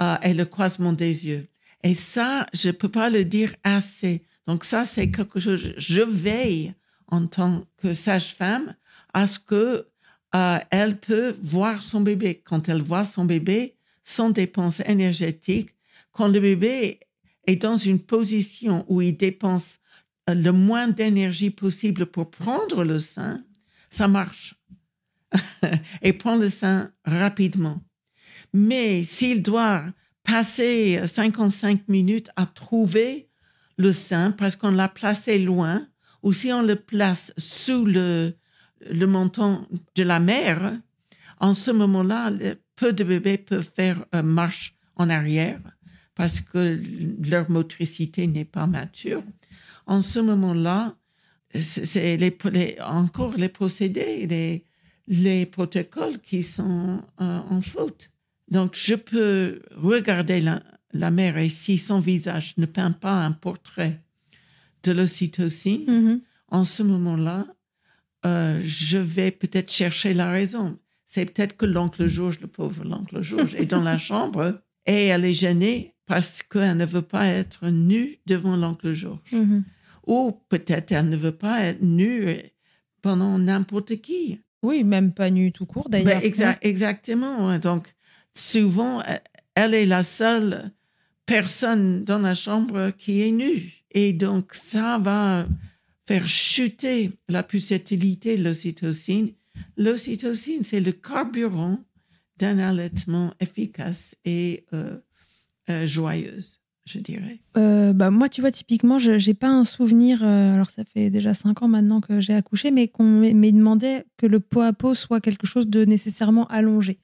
[SPEAKER 2] euh, et le croisement des yeux. Et ça, je ne peux pas le dire assez. Donc, ça, c'est quelque chose, je veille en tant que sage-femme à ce que euh, elle peut voir son bébé. Quand elle voit son bébé, sans dépense énergétique, quand le bébé est dans une position où il dépense euh, le moins d'énergie possible pour prendre le sein, ça marche. (laughs) et prend le sein rapidement. Mais s'il doit passer 55 euh, minutes à trouver le sein parce qu'on l'a placé loin, ou si on le place sous le, menton de la mère, en ce moment-là, peu de bébés peuvent faire euh, marche en arrière parce que leur motricité n'est pas mature. En ce moment-là, c'est les, encore les procédés, les, les protocoles qui sont euh, en faute. Donc, je peux regarder la, mère et si son visage ne peint pas un portrait de l'ocytocine, mm-hmm. en ce moment-là, euh, je vais peut-être chercher la raison. C'est peut-être que l'oncle Georges, le pauvre l'oncle Georges, est dans la (laughs) chambre et elle est gênée parce qu'elle ne veut pas être nue devant l'oncle Georges. Mm-hmm. Ou peut-être elle ne veut pas être nue pendant n'importe qui. Oui, même pas nue tout court d'ailleurs. Ben, exactement. Donc, souvent, e-, elle est la seule personne dans la chambre qui est nue. Et donc, ça va faire chuter la pulsatilité de l'ocytocine. L'ocytocine, c'est le carburant d'un allaitement efficace et euh, euh, joyeuse, je dirais
[SPEAKER 1] euh, bah, Moi, tu vois, typiquement, je n'ai pas un souvenir, euh, alors ça fait déjà cinq ans maintenant que j'ai accouché, mais qu'on m'ait demandé que le pot à peau soit quelque chose de nécessairement allongé.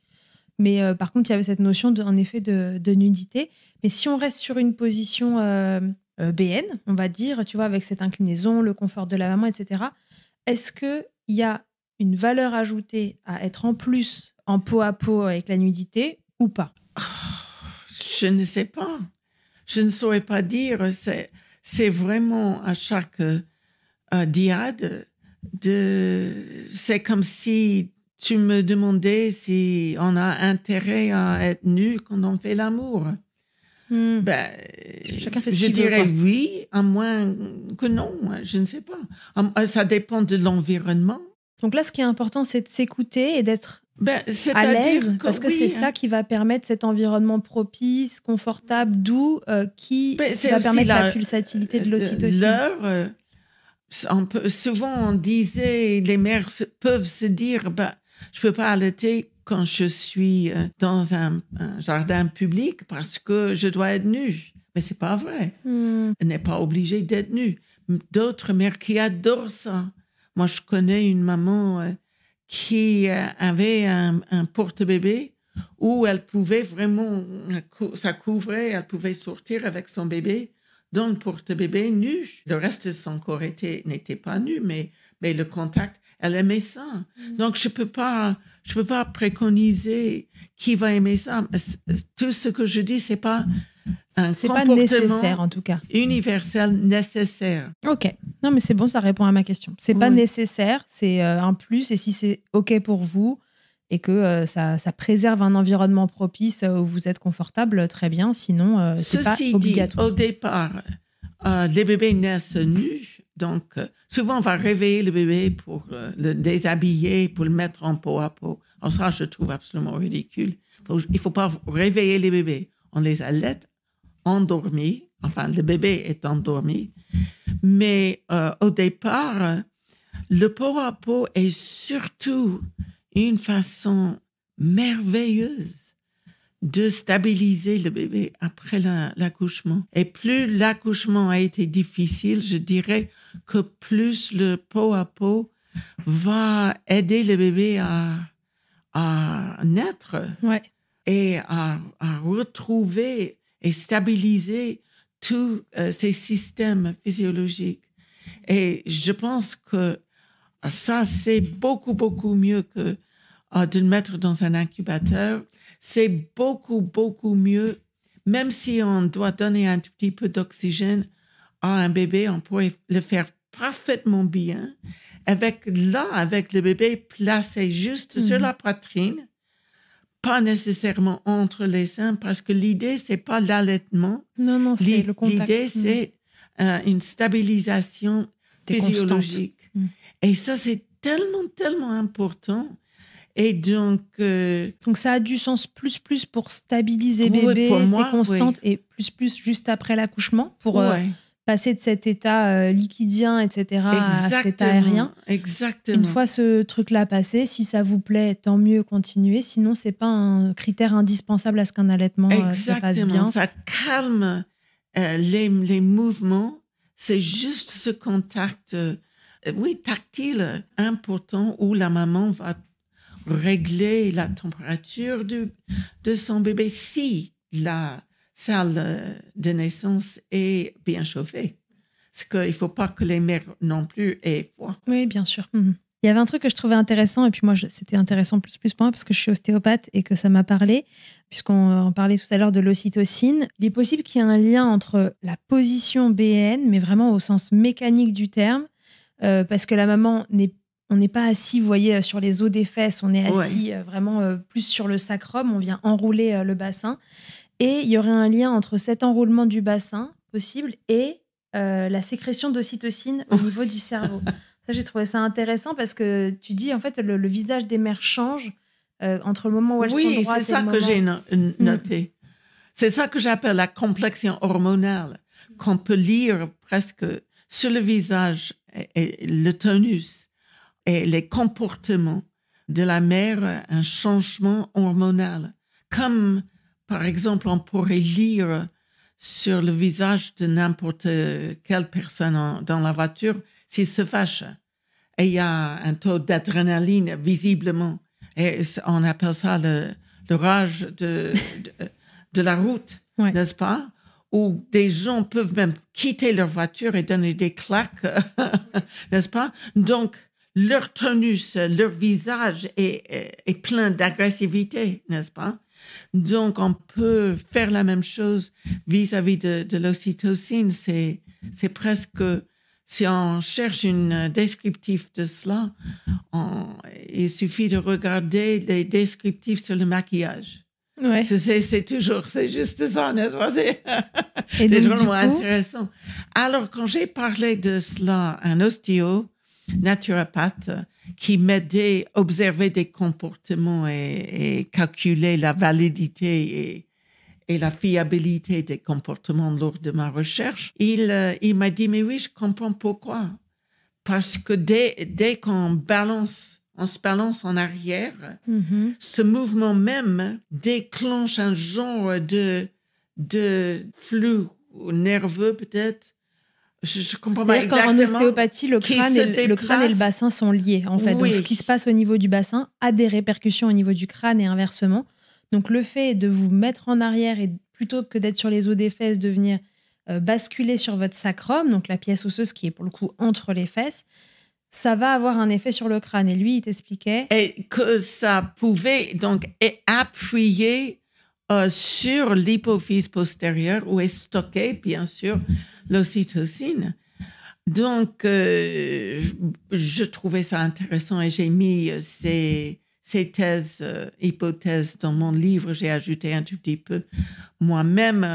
[SPEAKER 1] Mais par contre, il y avait cette notion, d'un effet, de, nudité. Mais si on reste sur une position BN, on va dire, tu vois, avec cette inclinaison, le confort de la maman, etc., est-ce qu'il y a une valeur ajoutée à être en plus en
[SPEAKER 2] pot à peau avec la nudité ou pas oh je ne sais pas. Je ne saurais pas dire. C'est, c'est vraiment à chaque euh, diade de. C'est comme si tu me demandais si on a intérêt à être nu quand on fait l'amour. Hmm. Ben, Chacun fait ce je dirais oui, à moins que non, je ne sais pas. Euh, ça dépend de l'environnement. Donc là, ce qui est important, c'est de s'écouter et d'être ben, à l'aise, parce que c'est hein. ça
[SPEAKER 1] qui va permettre cet environnement propice, confortable, doux, euh,
[SPEAKER 2] qui, ben, va permettre la, pulsatilité de euh, l'ocytocine. Euh, souvent on disait, les mères peuvent se dire, ben, je ne peux pas allaiter quand je suis dans un, jardin public parce que je dois être nue. Mais c'est pas vrai. Hmm. Elle n'est pas obligée d'être nue. D'autres mères qui adorent ça. Moi, je connais une maman qui euh, avait un, porte-bébé où elle pouvait vraiment, euh, ça couvrait, elle pouvait sortir avec son bébé dans le porte-bébé nu. Le reste de son corps n'était pas nu, mais, mais le contact, elle aimait ça. Mm. Donc, je ne peux, pas, peux pas préconiser qui va aimer ça. Tout ce que je dis, n'est pas c'est pas nécessaire en tout cas. Universel nécessaire.
[SPEAKER 1] Ok. Non mais c'est bon, ça répond à ma question. C'est pas nécessaire, c'est euh, un plus et si c'est ok pour vous et que euh, ça, ça, préserve un environnement propice euh, où vous êtes confortable, très bien. Sinon, c'est pas obligatoire. au
[SPEAKER 2] départ, les bébés naissent nus, donc souvent on va réveiller le bébé pour le déshabiller, pour le mettre en peau à peau. En ça, je trouve absolument ridicule. il faut pas réveiller les bébés. On les allaite endormi, enfin le bébé est endormi, mais euh, au départ, le pot à peau est surtout une façon merveilleuse de stabiliser le bébé après l'accouchement. Et plus l'accouchement a été difficile, je dirais que plus le pot à peau va aider le bébé à, naître et à, à, retrouver et stabiliser tous euh, ces systèmes physiologiques. Et je pense que ça, c'est beaucoup, beaucoup mieux que euh, de le mettre dans un incubateur. C'est beaucoup, beaucoup mieux, même si on doit donner un petit peu d'oxygène à un bébé, on pourrait le faire parfaitement bien, avec là, avec le bébé placé juste sur la mhm. poitrine, pas nécessairement entre les seins, parce que l'idée, c'est pas l'allaitement. Non, non, c'est le contact. L'idée, mm. c'est euh, une stabilisation physiologique. Mm. Et ça, c'est tellement, tellement important. Et donc. Euh, donc, ça a du sens plus, plus pour stabiliser bébé, c'est constante, et plus, plus juste
[SPEAKER 1] après l'accouchement, pour. Euh, de cet état euh, liquidien, etc., Exactement. à cet état aérien. Une fois ce truc-là passé, si ça vous plaît, tant mieux, continuez. Sinon, c'est pas un critère indispensable à ce qu'un allaitement euh, se passe bien. Ça
[SPEAKER 2] calme euh, les, les, mouvements. C'est juste ce contact, oui, tactile important où la maman va régler la température du, de son bébé si la salle de naissance est bien chauffée. Parce qu'il ne faut pas que les mères non plus aient froid. Oui,
[SPEAKER 1] bien sûr. Mhm. Il y avait un truc que je trouvais intéressant, et puis moi, c'était intéressant plus, plus pour moi parce que je suis ostéopathe et que ça m'a parlé, puisqu'on euh, parlait tout à l'heure de l'ocytocine. Il est possible qu'il y ait un lien entre la position BN, mais vraiment au sens mécanique du terme, euh, parce que la maman n'est on n'est pas assis, vous voyez, sur les os des fesses, on est assis euh, vraiment plus sur le sacrum, on vient enrouler le bassin. Et il y aurait un lien entre cet enroulement du bassin possible et euh, la sécrétion d'ocytocine au oh. niveau du cerveau. Ça, j'ai trouvé ça intéressant parce que tu dis, en fait, le, visage des mères change euh, entre le
[SPEAKER 2] moment où elles sont droites et Oui, c'est ça que j'ai mmh. noté. C'est ça que j'appelle la complexion hormonale, qu'on peut lire presque sur le visage et, et le tonus et les comportements de la mère, un changement hormonal, comme par exemple, on pourrait lire sur le visage de n'importe quelle personne dans la voiture s'il se fâche. Et il y a un taux d'adrénaline visiblement. Et on appelle ça le, rage de, de, la route, n'est-ce pas? Ou des gens peuvent même quitter leur voiture et donner des claques, (laughs) n'est-ce pas? Donc, leur tonus, leur visage est plein d'agressivité, n'est-ce pas? Donc, on peut faire la même chose vis-à-vis de, l'ocytocine. C'est, presque, si on cherche une descriptif de cela, il suffit de regarder les descriptifs sur le maquillage. C'est, toujours, c'est juste ça, n'est-ce pas? C'est (laughs) vraiment intéressant. Alors, quand j'ai parlé de cela à un ostéo, naturopathe, qui m'aidait à observer des comportements et, calculer la validité et, la fiabilité des comportements lors de ma recherche, euh, il, m'a dit, mais oui, je comprends pourquoi. Parce que dès, qu'on balance on se balance en arrière, mm-hmm. ce mouvement même déclenche un genre de flux nerveux peut-être je, comprends pas exactement. En ostéopathie, le crâne, et, le bassin
[SPEAKER 1] sont liés, en fait. ce qui se passe au niveau du bassin a des répercussions au niveau du crâne et inversement. Donc, le fait de vous mettre en arrière et plutôt que d'être sur les os des fesses, de venir euh, basculer sur votre sacrum, donc la pièce osseuse qui est pour le coup entre les fesses,
[SPEAKER 2] ça va avoir un effet sur le crâne. Et lui, il t'expliquait. Et que ça pouvait donc appuyer euh, sur l'hypophyse postérieure où est stockée, bien sûr, l'ocytocine. Donc, euh, je trouvais ça intéressant et j'ai mis euh, ces, thèses, hypothèses dans mon livre. J'ai ajouté un tout petit peu moi-même,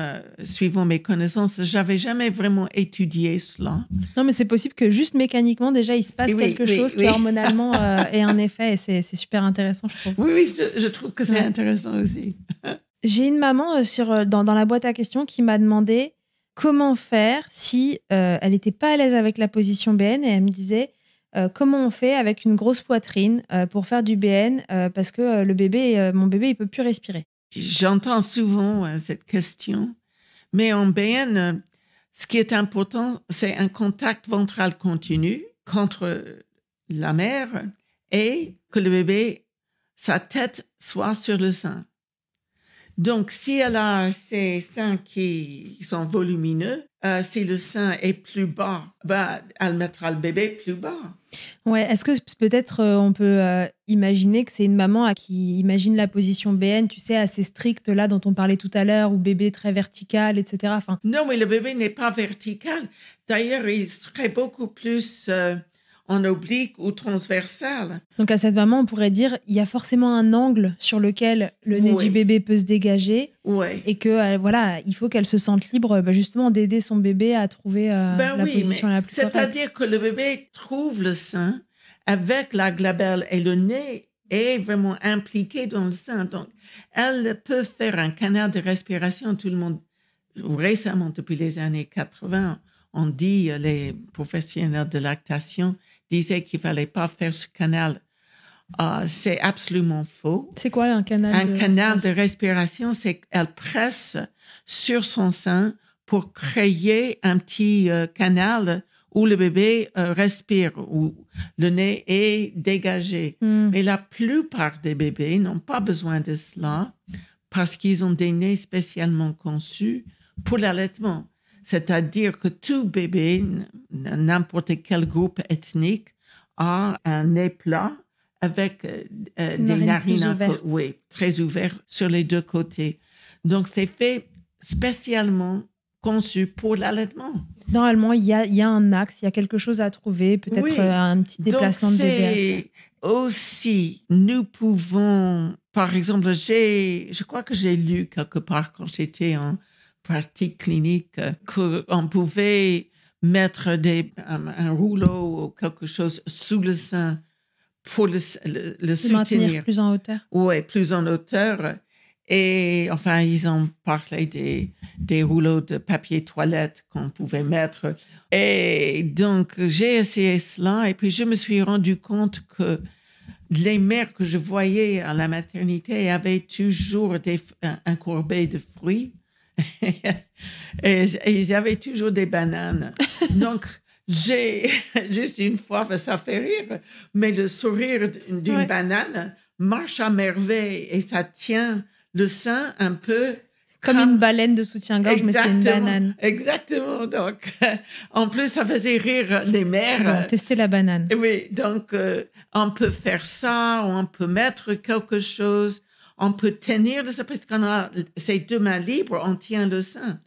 [SPEAKER 2] suivant mes connaissances. J'avais jamais vraiment étudié cela.
[SPEAKER 1] Non, mais c'est possible que juste mécaniquement, déjà, il se passe quelque chose qui hormonalement (laughs) ait un effet et
[SPEAKER 2] c'est super intéressant, je trouve. Oui, oui, je, trouve que c'est intéressant aussi.
[SPEAKER 1] (laughs) J'ai une maman euh, sur, euh, dans, la boîte à questions qui m'a demandé comment faire si euh, elle n'était pas à l'aise avec la position BN et elle me disait comment on fait avec une grosse poitrine pour faire du BN parce que le bébé, mon
[SPEAKER 2] bébé, il peut plus respirer. J'entends souvent cette question, mais en BN, ce qui est important, c'est un contact ventral continu contre la mère et que le bébé, sa tête soit sur le sein. Donc, si elle a ses seins qui sont volumineux, euh, si le sein est plus bas, bah, elle mettra le bébé plus bas.
[SPEAKER 1] Ouais, est-ce que peut-être euh, on peut euh, imaginer que c'est une maman à qui imagine la position BN, tu sais, assez stricte, là, dont on parlait tout à l'heure, ou bébé très vertical, etc. Non,
[SPEAKER 2] mais le bébé n'est pas vertical. D'ailleurs, il serait beaucoup plus en oblique ou transversale.
[SPEAKER 1] Donc à cette maman, on pourrait dire il y a forcément un angle sur lequel le nez du bébé peut se dégager oui. et que euh, voilà, il faut qu'elle se sente libre bah, justement d'aider son bébé à trouver euh, ben la position la plus C'est-à-dire
[SPEAKER 2] que le bébé trouve le sein avec la glabelle et le nez est vraiment impliqué dans le sein. Donc, elle peut faire un canal de respiration. Tout le monde, récemment, depuis les années 80, on dit, euh, les professionnels de lactation, disait qu'il fallait pas faire ce canal. Ah, c'est absolument faux. C'est quoi un canal Un canal de respiration, c'est qu'elle presse sur son sein pour créer un petit euh, canal où le bébé euh, respire, où le nez est dégagé. Hmm. Mais la plupart des bébés n'ont pas besoin de cela parce qu'ils ont des nez spécialement conçus pour l'allaitement c'est-à-dire que tout bébé, n'importe quel groupe ethnique, a un nez plat avec euh, euh, des narines oui, très ouvertes sur les deux côtés. Donc, c'est fait spécialement conçu pour l'allaitement.
[SPEAKER 1] Normalement, il y a, un axe, il y a quelque chose à trouver, peut-être euh, un petit déplacement de
[SPEAKER 2] Aussi, nous pouvons, par exemple, j'ai, je crois que j'ai lu quelque part quand j'étais en partie clinique euh, qu'on pouvait mettre des, un, rouleau ou quelque chose sous le sein pour le, soutenir. plus en hauteur. Oui, plus en hauteur. Et enfin, ils ont parlé des, rouleaux de papier toilette qu'on pouvait mettre. Et donc, j'ai essayé cela et puis je me suis rendu compte que les mères que je voyais à la maternité avaient toujours des, un, un, de fruits et, ils avaient toujours des bananes. (laughs) Donc, j'ai (laughs) juste une fois, ben, ça fait rire, mais le sourire d'une banane marche à merveille et ça tient le sein un peu. Comme, une baleine de soutien-gorge, mais c'est une banane. Exactement. Donc, (laughs) en plus, ça faisait rire les mères. on tester la banane. Oui, donc euh, on peut faire ça, on peut mettre quelque chose on peut tenir de sein parce qu'on a ces deux mains libres, on tient le sein.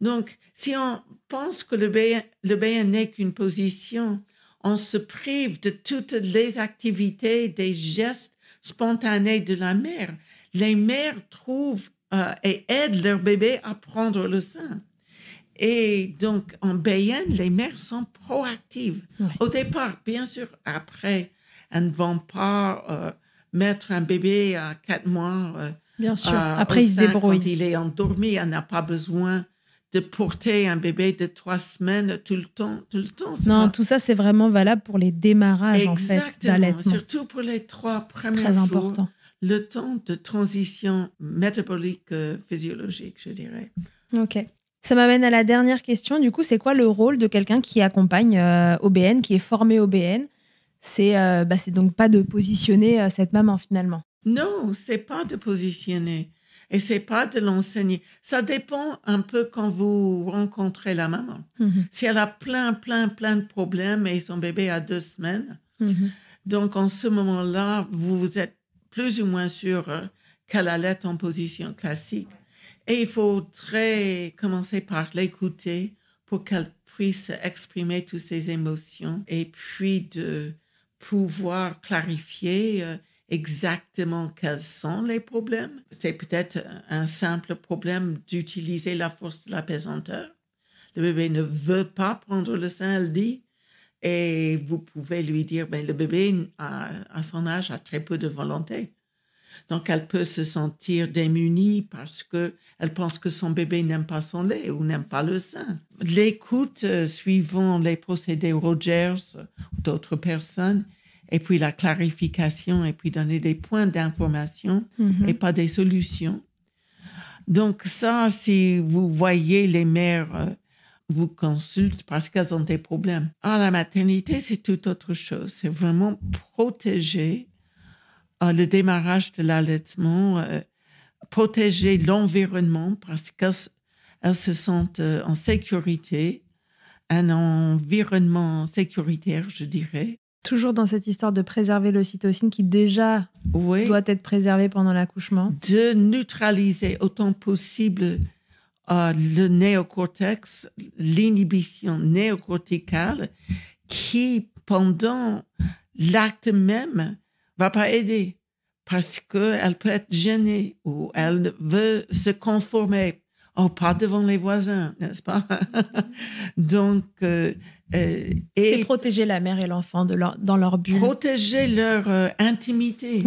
[SPEAKER 2] Donc, si on pense que le bébé, le n'est qu'une position, on se prive de toutes les activités, des gestes spontanés de la mère. Les mères trouvent euh, et aident leur bébé à prendre le sein. Et donc, en BN, les mères sont proactives. Au départ, bien sûr, après, elles ne vont pas euh, mettre un bébé à quatre mois. Euh, Bien sûr. Euh, Après, il se débrouille. il est endormi, on n'a pas besoin de porter un bébé de trois semaines tout le temps. Tout le temps non,
[SPEAKER 1] tout ça, c'est vraiment valable pour les démarrages en fait, d'allaitement. Surtout
[SPEAKER 2] pour les trois premiers Très important. Le temps de transition métabolique euh, physiologique, je dirais.
[SPEAKER 1] OK. Ça m'amène à la dernière question. Du coup, c'est quoi le rôle de quelqu'un qui accompagne OBN, qui est formé OBN euh, bah, c'est donc pas de positionner euh, cette maman finalement.
[SPEAKER 2] Non, c'est pas de positionner et c'est pas de l'enseigner. Ça dépend un peu quand vous rencontrez la maman. Mhm. Si elle a plein, plein, plein de problèmes et son bébé a deux semaines, mhm. donc en ce moment-là, vous êtes plus ou moins sûr euh, qu'elle allait en position classique. Et il faut commencer par l'écouter pour qu'elle puisse exprimer toutes ses émotions et puis de pouvoir clarifier euh, exactement quels sont les problèmes. C'est peut-être un simple problème d'utiliser la force de pesanteur. Le bébé ne veut pas prendre le sein, elle dit. Et vous pouvez lui dire, mais ben, le bébé, à son âge, a très peu de volonté. Donc, elle peut se sentir démunie parce que elle pense que son bébé n'aime pas son lait ou n'aime pas le sein. L'écoute euh, suivant les procédés Rogers, ou d'autres personnes, et puis la clarification, et puis donner des points d'information mm-hmm. et pas des solutions. Donc ça, si vous voyez les mères euh, vous consultent parce qu'elles ont des problèmes. À ah, la maternité, c'est tout autre chose. C'est vraiment protéger ah, le démarrage de l'allaitement, euh, protéger l'environnement parce qu'elles se sentent euh, en sécurité, un environnement sécuritaire, je dirais.
[SPEAKER 1] Toujours dans cette histoire de préserver le l'ocytocine qui déjà doit être préservé pendant l'accouchement.
[SPEAKER 2] De neutraliser autant possible euh, le néocortex, l'inhibition néocorticale qui, pendant l'acte même, va pas aider parce qu'elle peut être gênée ou elle veut se conformer. Oh, pas devant les voisins, n'est-ce pas (laughs) Donc, euh, euh, c'est protéger la mère et l'enfant dans leur but. Protéger leur euh, intimité.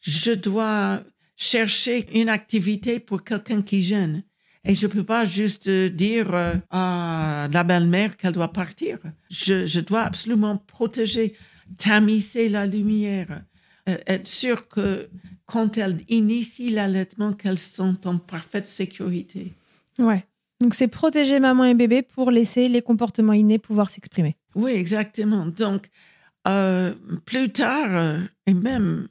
[SPEAKER 2] Je dois chercher une activité pour quelqu'un qui gêne. Et je ne peux pas juste dire à la belle-mère qu'elle doit partir. Je, je, dois absolument protéger, tamiser la lumière, euh, être sûr que quand elles initient l'allaitement, qu'elles sont en parfaite sécurité.
[SPEAKER 1] Ouais. Donc c'est protéger maman et bébé pour laisser les comportements innés pouvoir s'exprimer.
[SPEAKER 2] Oui, exactement. Donc euh, plus tard euh, et même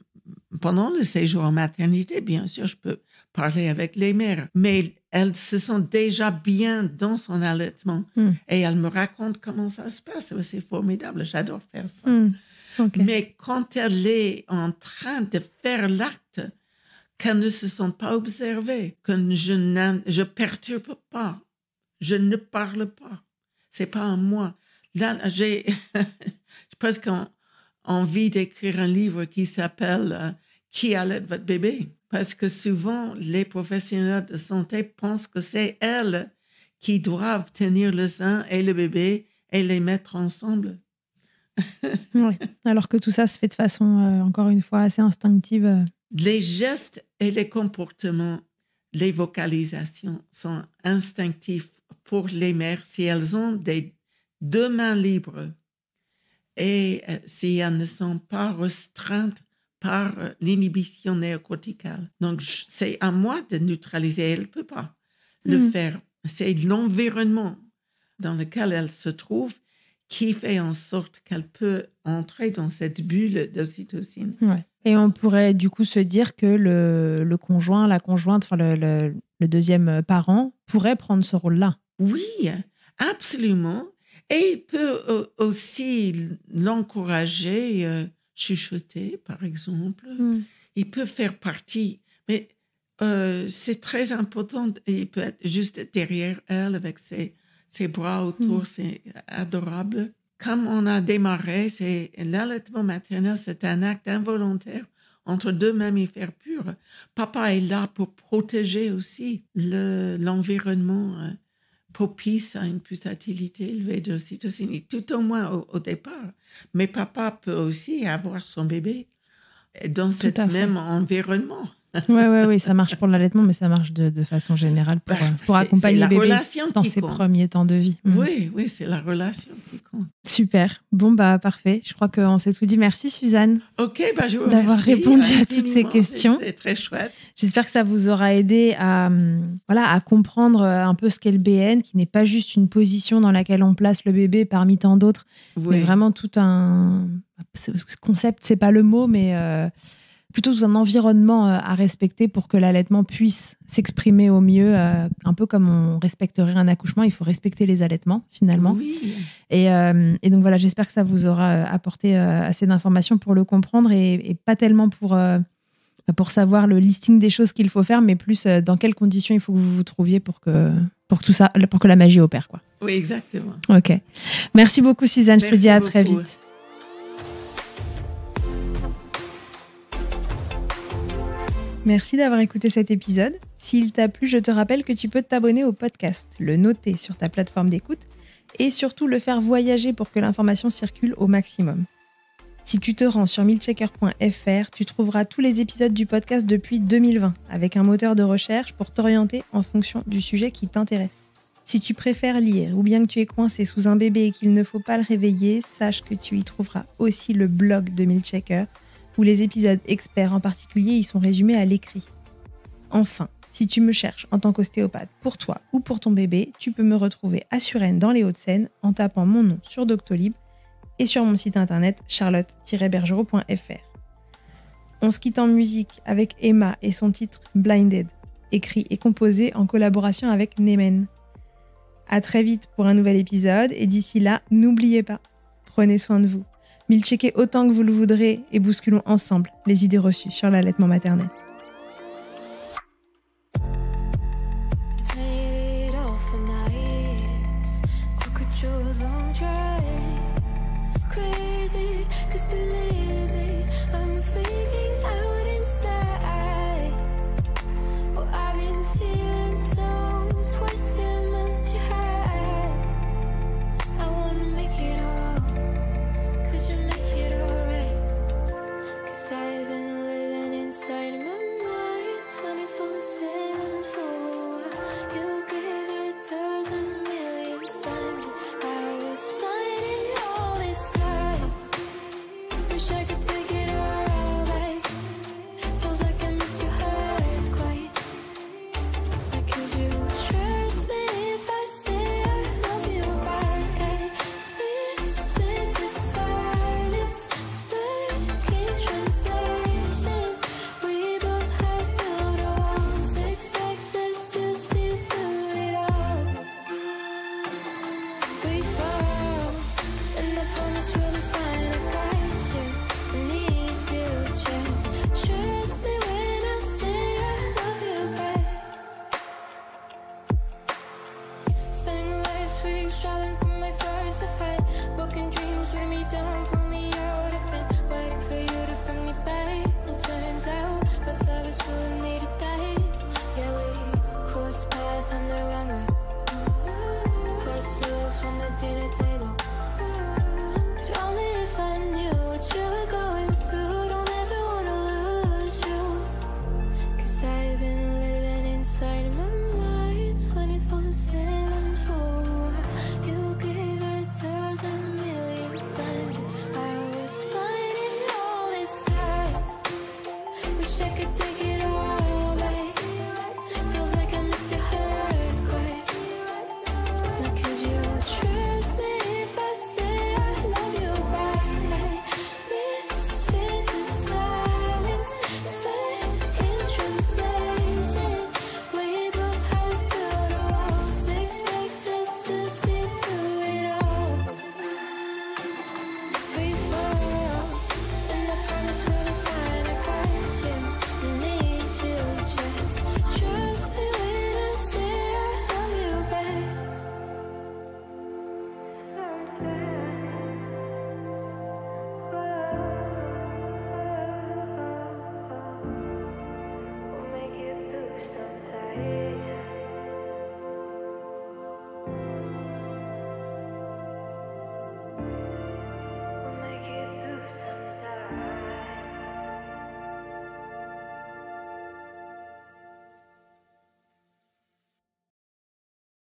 [SPEAKER 2] pendant le séjour en maternité, bien sûr, je peux parler avec les mères, mais elles se sentent déjà bien dans son allaitement hmm. et elles me racontent comment ça se passe. C'est formidable, j'adore faire ça. Hmm. Mais quand elle est en train de faire l'acte, qu'elles ne se sont pas observées, que je ne perturbe pas, je ne parle pas. C'est pas à moi. Là, j'ai (laughs) presque envie d'écrire un livre qui s'appelle euh, Qui allait votre bébé? Parce que souvent, les professionnels de santé pensent que c'est elles qui doivent tenir le sein et le bébé et les mettre ensemble.
[SPEAKER 1] (laughs) oui. Alors que tout ça se fait de façon, euh, encore une fois, assez instinctive. Euh.
[SPEAKER 2] Les gestes et les comportements, les vocalisations sont instinctifs pour les mères si elles ont des deux mains libres et euh, si elles ne sont pas restreintes par l'inhibition néocorticale. Donc, c'est à moi de neutraliser. Elle ne peut pas le hmm. faire. C'est l'environnement dans lequel elle se trouve qui fait en sorte qu'elle peut entrer dans cette bulle d'ocytocine.
[SPEAKER 1] Et on pourrait du coup se dire que le, conjoint, la conjointe, enfin le, deuxième parent pourrait prendre ce rôle-là. Oui,
[SPEAKER 2] absolument. Et il peut euh, aussi l'encourager, euh, chuchoter par exemple. Hmm. Il peut faire partie, mais euh, c'est très important. Il peut être juste derrière elle avec ses ses bras autour, hmm. c'est adorable. Comme on a démarré, c'est l'allaitement maternel, c'est un acte involontaire entre deux mammifères purs. Papa est là pour protéger aussi l'environnement le, l'environnement hein, propice à une pulsatilité élevée de cytosine, tout au moins au, départ. Mais papa peut aussi avoir son bébé dans cet même environnement
[SPEAKER 1] oui, ouais, ouais, ça marche pour l'allaitement, mais ça marche de, de façon générale pour, bah, euh, pour accompagner les bébés dans ses
[SPEAKER 2] premiers temps
[SPEAKER 1] de vie. Mhm. Oui,
[SPEAKER 2] oui, c'est la relation qui compte.
[SPEAKER 1] Super. Bon, bah parfait. Je crois qu'on s'est tout dit. Merci, Suzanne. Ok, bah, D'avoir répondu à toutes ces questions. C'est très
[SPEAKER 2] chouette. J'espère
[SPEAKER 1] que ça vous aura aidé à, hum, voilà, à comprendre euh, un peu ce qu'est le BN, qui n'est pas juste une position dans laquelle on place le bébé parmi tant d'autres, mais vraiment tout un. Concept, c'est pas le mot, mais. Euh, plutôt un environnement euh, à respecter pour que l'allaitement puisse s'exprimer au mieux, euh, un peu comme on respecterait un accouchement, il faut respecter les allaitements finalement. Oui. Et, euh, donc voilà, j'espère que ça vous aura apporté assez d'informations pour le comprendre et, pas tellement pour, pour savoir le listing des choses qu'il faut faire, mais plus dans quelles conditions il faut que vous vous trouviez pour que, pour tout ça, pour que la magie opère. Quoi.
[SPEAKER 2] Oui, exactement. Ok.
[SPEAKER 1] Merci beaucoup Suzanne, je te dis à très vite. Merci d'avoir écouté cet épisode. S'il t'a plu, je te rappelle que tu peux t'abonner au podcast, le noter sur ta plateforme d'écoute et surtout le faire voyager pour que l'information circule au maximum. Si tu te rends sur milchecker.fr, tu trouveras tous les épisodes du podcast depuis 2020 avec un moteur de recherche pour t'orienter en fonction du sujet qui t'intéresse. Si tu préfères lire ou bien que tu es coincé sous un bébé et qu'il ne faut pas le réveiller, sache que tu y trouveras aussi le blog de Milchecker où les épisodes experts en particulier y sont résumés à l'écrit. Enfin, si tu me cherches en tant qu'ostéopathe pour toi ou pour ton bébé, tu peux me retrouver à Suresnes dans les Hauts-de-Seine en tapant mon nom sur Doctolib et sur mon site internet charlotte-bergerot.fr. On se quitte en musique avec Emma et son titre Blinded, écrit et composé en collaboration avec Nemen. À très vite pour un nouvel épisode et d'ici là, n'oubliez pas, prenez soin de vous. Milchequez autant que vous le voudrez et bousculons ensemble les idées reçues sur l'allaitement maternel.